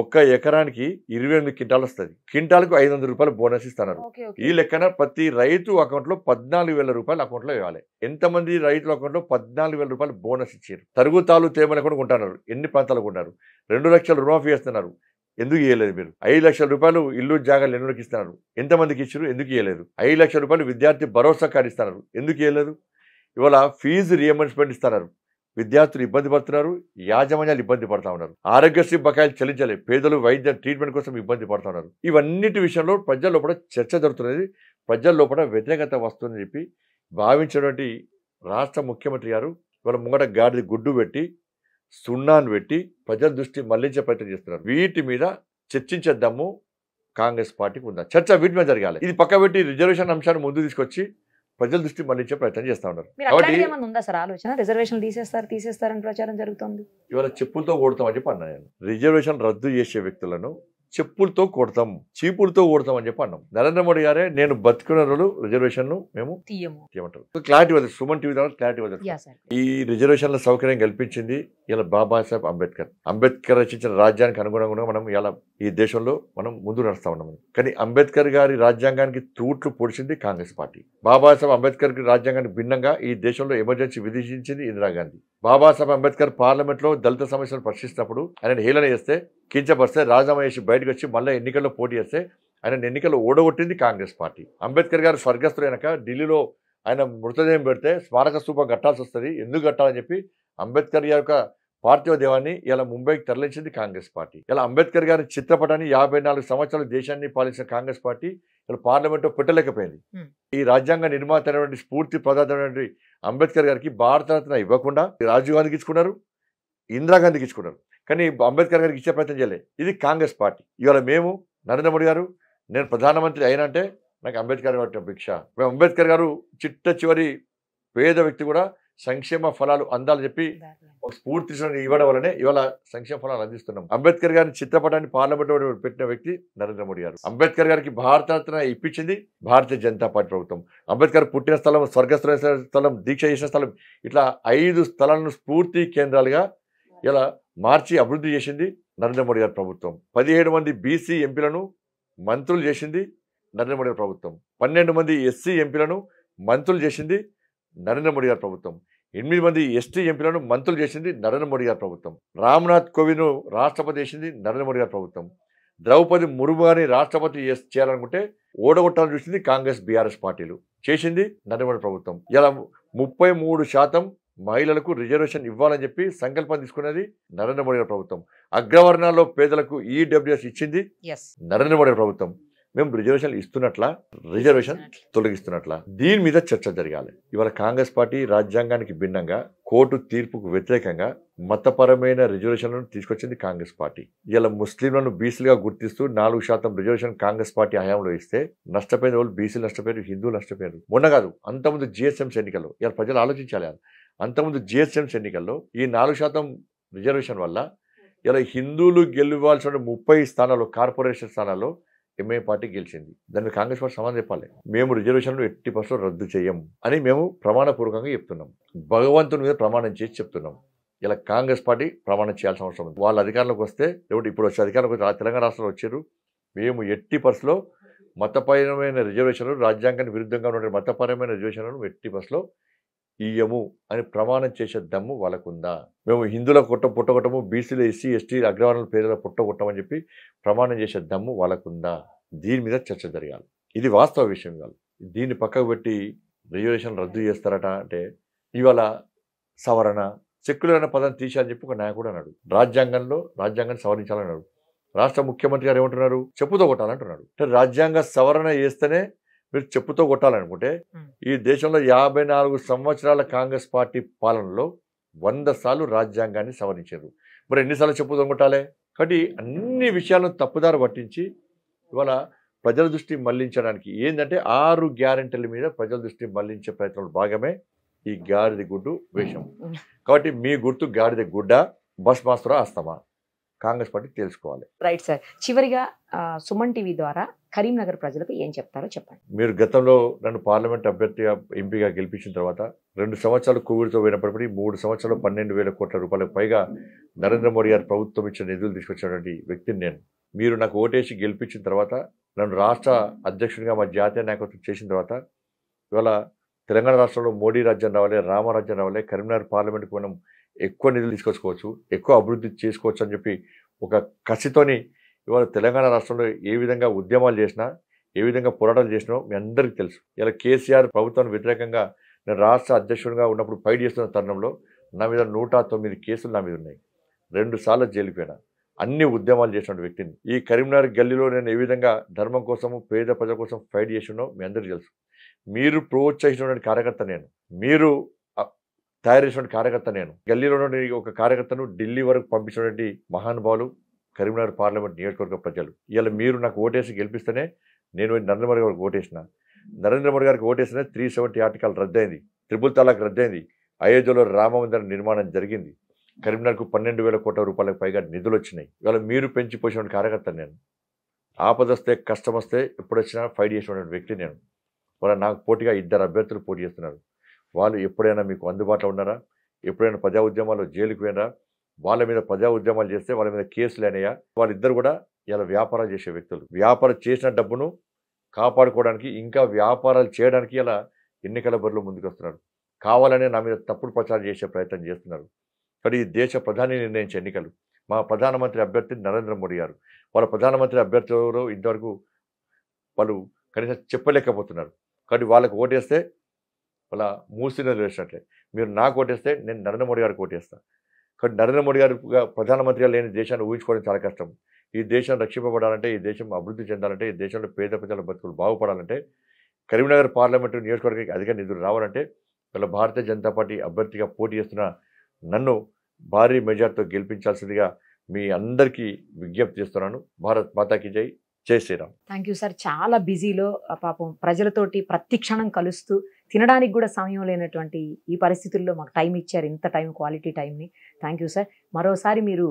ఒక్క ఎకరానికి ఇరవై ఎనిమిది కింటాలు వస్తుంది క్వింటాల్కు ఐదు వందల రూపాయలు బోనస్ ఇస్తున్నారు ఈ లెక్కన ప్రతి రైతు అకౌంట్లో పద్నాలుగు వేల రూపాయలు అకౌంట్లో ఇవ్వాలి ఎంతమంది రైతుల అకౌంట్లో పద్నాలుగు వేల రూపాయలు బోనస్ ఇచ్చారు తరుగుతాలు తేమని కూడా ఉంటున్నారు ఎన్ని ప్రాంతాలకు ఉన్నారు రెండు లక్షలు రుణాఫీ వేస్తున్నారు ఎందుకు ఇవ్వలేదు మీరు ఐదు లక్షల రూపాయలు ఇల్లు జాగాలు ఎన్నోకి ఇస్తున్నారు ఎంతమందికి ఇచ్చారు ఎందుకు ఇవ్వలేదు ఐదు లక్షల రూపాయలు విద్యార్థి భరోసా కార్డు ఇస్తున్నారు ఎందుకు ఇవ్వలేదు ఇవాళ ఫీజు రియంబర్స్మెంట్ ఇస్తున్నారు విద్యార్థులు ఇబ్బంది పడుతున్నారు యాజమాన్యాలు ఇబ్బంది పడతా ఉన్నారు ఆరోగ్యశ్రీ బకాయిలు చెల్లించాలి పేదలు వైద్య ట్రీట్మెంట్ కోసం ఇబ్బంది పడతా ఉన్నారు ఇవన్నిటి విషయంలో ప్రజల లోపల చర్చ జరుగుతున్నది ప్రజల లోపల వ్యతిరేకత వస్తుందని చెప్పి భావించినటువంటి రాష్ట్ర ముఖ్యమంత్రి గారు వాళ్ళ ముంగట గాడిది గుడ్డు పెట్టి సున్నాను పెట్టి ప్రజల దృష్టి మళ్లించే ప్రయత్నం చేస్తున్నారు వీటి మీద చర్చించేద్దాము కాంగ్రెస్ పార్టీకి ఉందా చర్చ వీటి మీద జరగాలి ఇది పక్కబెట్టి రిజర్వేషన్ అంశాన్ని ముందు తీసుకొచ్చి ప్రజల దృష్టి మళ్ళించే ప్రయత్నం చేస్తూ ఉన్నారు సార్ ఆలోచన రిజర్వేషన్ తీసేస్తారు తీసేస్తారని ప్రచారం జరుగుతుంది ఇవాళ చెప్పులతో కొడతామని చెప్పి అన్నా నేను రిజర్వేషన్ రద్దు చేసే వ్యక్తులను చెప్పులతో కొడతాం చీపులతో కొడతాం అని చెప్పి అన్నాం నరేంద్ర మోడీ గారే నేను బతుకున్న రోజు రిజర్వేషన్ మేము తీయమంటారు క్లారిటీ వదిలి సుమన్ టీవీ ద్వారా క్లారిటీ వదిలి ఈ రిజర్వేషన్ల సౌకర్యం కల్పించింది ఇలా బాబాసాహెబ్ అంబేద్కర్ అంబేద్కర్ రచించిన రాజ్యానికి అనుగుణంగా మనం ఇలా ఈ దేశంలో మనం ముందు నడుస్తా ఉన్నాం కానీ అంబేద్కర్ గారి రాజ్యాంగానికి తూట్లు పొడిచింది కాంగ్రెస్ పార్టీ బాబాసాహెబ్ అంబేద్కర్ రాజ్యాంగానికి భిన్నంగా ఈ దేశంలో ఎమర్జెన్సీ విధించింది ఇందిరాగాంధీ బాబాసాహెబ్ అంబేద్కర్ పార్లమెంట్లో దళిత సమస్యను ప్రశ్నిస్తున్నప్పుడు ఆయన హీలన చేస్తే కించపరిస్తే రాజీనామా చేసి బయటకు వచ్చి మళ్ళీ ఎన్నికల్లో పోటీ చేస్తే ఆయన ఎన్నికల్లో ఓడగొట్టింది కాంగ్రెస్ పార్టీ అంబేద్కర్ గారు వెనక ఢిల్లీలో ఆయన మృతదేహం పెడితే స్మారక స్థూపం కట్టాల్సి వస్తుంది ఎందుకు కట్టాలని చెప్పి అంబేద్కర్ గారి యొక్క పార్థివ దేవాన్ని ఇలా ముంబైకి తరలించింది కాంగ్రెస్ పార్టీ ఇలా అంబేద్కర్ గారి చిత్రపటాన్ని యాభై నాలుగు సంవత్సరాలు దేశాన్ని పాలించిన కాంగ్రెస్ పార్టీ ఇలా పార్లమెంట్లో పెట్టలేకపోయింది ఈ రాజ్యాంగ నిర్మాత అయినటువంటి స్ఫూర్తి ప్రదాతమైనటువంటి అంబేద్కర్ గారికి భారతరత్న ఇవ్వకుండా రాజీవ్ గాంధీకి ఇచ్చుకున్నారు ఇందిరాగాంధీకి ఇచ్చుకున్నారు కానీ అంబేద్కర్ గారికి ఇచ్చే ప్రయత్నం చేయలే ఇది కాంగ్రెస్ పార్టీ ఇవాళ మేము నరేంద్ర మోడీ గారు నేను ప్రధానమంత్రి అయినంటే నాకు అంబేద్కర్ గారి భిక్ష అంబేద్కర్ గారు చిట్ట చివరి పేద వ్యక్తి కూడా సంక్షేమ ఫలాలు అందాలని చెప్పి ఒక స్ఫూర్తి ఇవ్వడం వల్లనే ఇవాళ సంక్షేమ ఫలాలు అందిస్తున్నాం అంబేద్కర్ గారి చిత్రపటాన్ని పార్లమెంట్ పెట్టిన వ్యక్తి నరేంద్ర మోడీ గారు అంబేద్కర్ గారికి భారత ఇప్పించింది భారతీయ జనతా పార్టీ ప్రభుత్వం అంబేద్కర్ పుట్టిన స్థలం స్వర్గస్థల స్థలం దీక్ష చేసిన స్థలం ఇట్లా ఐదు స్థలాలను స్ఫూర్తి కేంద్రాలుగా ఇలా మార్చి అభివృద్ధి చేసింది నరేంద్ర మోడీ గారి ప్రభుత్వం పదిహేడు మంది బీసీ ఎంపీలను మంత్రులు చేసింది నరేంద్ర మోడీ ప్రభుత్వం పన్నెండు మంది ఎస్సీ ఎంపీలను మంత్రులు చేసింది నరేంద్ర మోడీ గారి ప్రభుత్వం ఎనిమిది మంది ఎస్టీ ఎంపీలను మంత్రులు చేసింది నరేంద్ర మోడీ గారి ప్రభుత్వం రామ్నాథ్ కోవింద్ను రాష్ట్రపతి చేసింది నరేంద్ర మోడీ గారి ప్రభుత్వం ద్రౌపది ముర్ము గారిని రాష్ట్రపతి చేయాలనుకుంటే ఓడగొట్టాలని చూసింది కాంగ్రెస్ బీఆర్ఎస్ పార్టీలు చేసింది నరేంద్ర మోడీ ప్రభుత్వం ఇలా ముప్పై మూడు శాతం మహిళలకు రిజర్వేషన్ ఇవ్వాలని చెప్పి సంకల్పం తీసుకున్నది నరేంద్ర మోడీ ప్రభుత్వం అగ్రవర్ణాల్లో పేదలకు ఈడబ్ల్యూఎస్ ఇచ్చింది నరేంద్ర మోడీ ప్రభుత్వం మేము రిజర్వేషన్లు ఇస్తున్నట్ల రిజర్వేషన్ తొలగిస్తున్నట్ల దీని మీద చర్చ జరగాలి ఇవాళ కాంగ్రెస్ పార్టీ రాజ్యాంగానికి భిన్నంగా కోర్టు తీర్పుకు వ్యతిరేకంగా మతపరమైన రిజర్వేషన్లను తీసుకొచ్చింది కాంగ్రెస్ పార్టీ ఇలా ముస్లింలను బీసీలుగా గుర్తిస్తూ నాలుగు శాతం రిజర్వేషన్ కాంగ్రెస్ పార్టీ హయాంలో ఇస్తే నష్టపోయిన వాళ్ళు బీసీలు నష్టపోయారు హిందువులు నష్టపోయారు మొన్న కాదు అంతకుముందు జిఎస్ఎంస్ ఎన్నికల్లో ఇలా ప్రజలు ఆలోచించాలి అంతకుముందు జిఎస్ఎంస్ ఎన్నికల్లో ఈ నాలుగు శాతం రిజర్వేషన్ వల్ల ఇలా హిందువులు గెలవాల్సిన ముప్పై స్థానాల్లో కార్పొరేషన్ స్థానాల్లో ఎంఏ పార్టీ గెలిచింది దాన్ని కాంగ్రెస్ పార్టీ సమాధానం చెప్పాలి మేము రిజర్వేషన్లు ఎట్టి పర్సెంట్ రద్దు చేయం అని మేము ప్రమాణపూర్వకంగా చెప్తున్నాం భగవంతుని మీద ప్రమాణం చేసి చెప్తున్నాం ఇలా కాంగ్రెస్ పార్టీ ప్రమాణం చేయాల్సిన అవసరం ఉంది వాళ్ళ అధికారంలోకి వస్తే ఎవరు ఇప్పుడు వచ్చే అధికారంలోకి వచ్చి తెలంగాణ రాష్ట్రంలో వచ్చారు మేము ఎట్టి పర్సులో మతపరమైన రిజర్వేషన్లు రాజ్యాంగానికి విరుద్ధంగా ఉన్నటువంటి మతపరమైన రిజర్వేషన్లను ఎట్టి పర్సులో ఇయ్యము అని ప్రమాణం చేసే దమ్ము వాళ్ళకుందా మేము హిందువుల కొట్ట పుట్టగొట్టము బీసీలు ఎస్సీ ఎస్టీ అగ్రవర్ణుల పేరు పుట్టగొట్టమని చెప్పి ప్రమాణం చేసే దమ్ము వాళ్ళకుందా దీని మీద చర్చ జరగాలి ఇది వాస్తవ విషయం కాదు దీన్ని పక్కకు పెట్టి రిజర్వేషన్ రద్దు చేస్తారట అంటే ఇవాళ సవరణ సెక్యులర్ అనే పదం తీసాలని చెప్పి ఒక నాయకుడు అన్నాడు రాజ్యాంగంలో రాజ్యాంగాన్ని సవరించాలన్నాడు రాష్ట్ర ముఖ్యమంత్రి గారు ఏమంటున్నారు చెప్పుతో కొట్టాలంటున్నాడు అంటే రాజ్యాంగ సవరణ చేస్తేనే మీరు చెప్పుతో కొట్టాలనుకుంటే ఈ దేశంలో యాభై నాలుగు సంవత్సరాల కాంగ్రెస్ పార్టీ పాలనలో వంద సార్లు రాజ్యాంగాన్ని సవరించారు మరి ఎన్నిసార్లు చెప్పుతో కొట్టాలి కాబట్టి అన్ని విషయాలను తప్పుదారు పట్టించి ఇవాళ ప్రజల దృష్టి మళ్లించడానికి ఏంటంటే ఆరు గ్యారంటీల మీద ప్రజల దృష్టి మళ్లించే ప్రయత్నంలో భాగమే ఈ గాడిద గుడ్డు వేషం కాబట్టి మీ గుర్తు గాడిద గుడ్డ భస్మాసుర ఆస్తమా కాంగ్రెస్ పార్టీ తెలుసుకోవాలి రైట్ సార్ చివరిగా సుమన్ టీవీ ద్వారా కరీంనగర్ ప్రజలకు ఏం చెప్తారో చెప్పండి మీరు గతంలో నన్ను పార్లమెంట్ అభ్యర్థిగా ఎంపీగా గెలిపించిన తర్వాత రెండు సంవత్సరాలు కోవిడ్తో పోయినప్పటికీ మూడు సంవత్సరాలు పన్నెండు వేల కోట్ల రూపాయలకు పైగా నరేంద్ర మోడీ గారు ప్రభుత్వం ఇచ్చిన నిధులు తీసుకొచ్చినటువంటి వ్యక్తిని నేను మీరు నాకు ఓటేసి గెలిపించిన తర్వాత నన్ను రాష్ట్ర అధ్యక్షునిగా మా జాతీయ నాయకత్వం చేసిన తర్వాత ఇవాళ తెలంగాణ రాష్ట్రంలో మోడీ రాజ్యం రావాలి రామరాజ్యం రావాలి కరీంనగర్ పార్లమెంట్కి మనం ఎక్కువ నిధులు తీసుకొచ్చుకోవచ్చు ఎక్కువ అభివృద్ధి చేసుకోవచ్చు అని చెప్పి ఒక కసితోని ఇవాళ తెలంగాణ రాష్ట్రంలో ఏ విధంగా ఉద్యమాలు చేసినా ఏ విధంగా పోరాటాలు చేసినా మీ అందరికీ తెలుసు ఇలా కేసీఆర్ ప్రభుత్వానికి వ్యతిరేకంగా నేను రాష్ట్ర అధ్యక్షుడిగా ఉన్నప్పుడు ఫైట్ చేస్తున్న తరుణంలో నా మీద నూట తొమ్మిది కేసులు నా మీద ఉన్నాయి రెండు సార్లు జైలుపోయినా అన్ని ఉద్యమాలు చేసినటువంటి వ్యక్తిని ఈ కరీంనగర్ గల్లీలో నేను ఏ విధంగా ధర్మం కోసం పేద ప్రజల కోసం ఫైట్ చేసినో మీ అందరికీ తెలుసు మీరు ప్రోత్సహించినటువంటి కార్యకర్త నేను మీరు తయారు చేసినటువంటి కార్యకర్త నేను ఉన్నటువంటి ఒక కార్యకర్తను ఢిల్లీ వరకు పంపించినటువంటి మహానుభావులు కరీంనగర్ పార్లమెంట్ నియోజకవర్గ ప్రజలు ఇలా మీరు నాకు ఓటేసి గెలిపిస్తేనే నేను నరేంద్ర మోడీ గారికి ఓటేసిన నరేంద్ర మోడీ గారికి ఓటేసిన త్రీ సెవెంటీ ఆర్టికల్ రద్దయింది త్రిపుల్ తలాక్ రద్దయింది అయోధ్యలో రామమందిర నిర్మాణం జరిగింది కరీంనగర్కు పన్నెండు వేల కోట్ల రూపాయలకు పైగా నిధులు వచ్చినాయి ఇవాళ మీరు పెంచి పెంచిపోసిన కార్యకర్త నేను వస్తే కష్టం వస్తే ఎప్పుడొచ్చినా ఫైట్ చేసిన వ్యక్తి నేను వాళ్ళ నాకు పోటీగా ఇద్దరు అభ్యర్థులు పోటీ చేస్తున్నారు వాళ్ళు ఎప్పుడైనా మీకు అందుబాటులో ఉన్నారా ఎప్పుడైనా ప్రజా ఉద్యమాలు జైలుకు పోయినారా వాళ్ళ మీద ప్రజా ఉద్యమాలు చేస్తే వాళ్ళ మీద కేసులు అయినాయా వాళ్ళిద్దరు కూడా ఇలా వ్యాపారాలు చేసే వ్యక్తులు వ్యాపారం చేసిన డబ్బును కాపాడుకోవడానికి ఇంకా వ్యాపారాలు చేయడానికి ఇలా ఎన్నికల బరిలో ముందుకొస్తున్నారు కావాలనే నా మీద తప్పుడు ప్రచారం చేసే ప్రయత్నం చేస్తున్నారు కానీ ఈ దేశ ప్రధాని నిర్ణయించే ఎన్నికలు మా ప్రధానమంత్రి అభ్యర్థి నరేంద్ర మోడీ గారు వాళ్ళ ప్రధానమంత్రి అభ్యర్థులు ఇంతవరకు వాళ్ళు కనీసం చెప్పలేకపోతున్నారు కానీ వాళ్ళకు ఓటేస్తే అలా మూసినది వేసినట్లే మీరు నాకు ఓటేస్తే నేను నరేంద్ర మోడీ గారికి ఓటేస్తాను కానీ నరేంద్ర మోడీ గారిగా ప్రధానమంత్రిగా లేని దేశాన్ని ఊహించుకోవడం చాలా కష్టం ఈ దేశం రక్షింపబడాలంటే ఈ దేశం అభివృద్ధి చెందాలంటే ఈ దేశంలో పేద ప్రజల బతుకులు బాగుపడాలంటే కరీంనగర్ పార్లమెంటు నియోజకవర్గానికి అధిక నిధులు రావాలంటే వీళ్ళ భారతీయ జనతా పార్టీ అభ్యర్థిగా పోటీ చేస్తున్న నన్ను భారీ మెజార్టీతో గెలిపించాల్సిందిగా మీ అందరికీ విజ్ఞప్తి చేస్తున్నాను భారత్ మాతాకి జై జై శ్రీరామ్ థ్యాంక్ యూ సార్ చాలా బిజీలో పాపం ప్రజలతోటి ప్రతి క్షణం కలుస్తూ తినడానికి కూడా సమయం లేనటువంటి ఈ పరిస్థితుల్లో మాకు టైం ఇచ్చారు ఇంత టైం క్వాలిటీ టైంని థ్యాంక్ యూ సార్ మరోసారి మీరు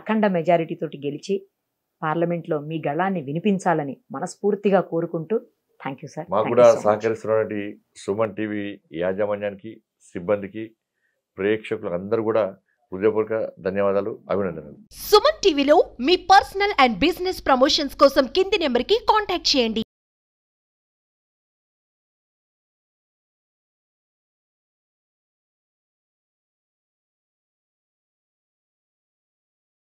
అఖండ మెజారిటీతోటి గెలిచి పార్లమెంట్లో మీ గళాన్ని వినిపించాలని మనస్ఫూర్తిగా కోరుకుంటూ థ్యాంక్ యూ సార్ మాకు కూడా సహకరిస్తున్నటువంటి సుమన్ టీవీ యాజమాన్యానికి సిబ్బందికి ప్రేక్షకులు అందరూ కూడా హృదయపూర్వక ధన్యవాదాలు అభినందనలు సుమన్ టీవీలో మీ పర్సనల్ అండ్ బిజినెస్ ప్రమోషన్స్ కోసం కింది నెంబర్కి కాంటాక్ట్ చేయండి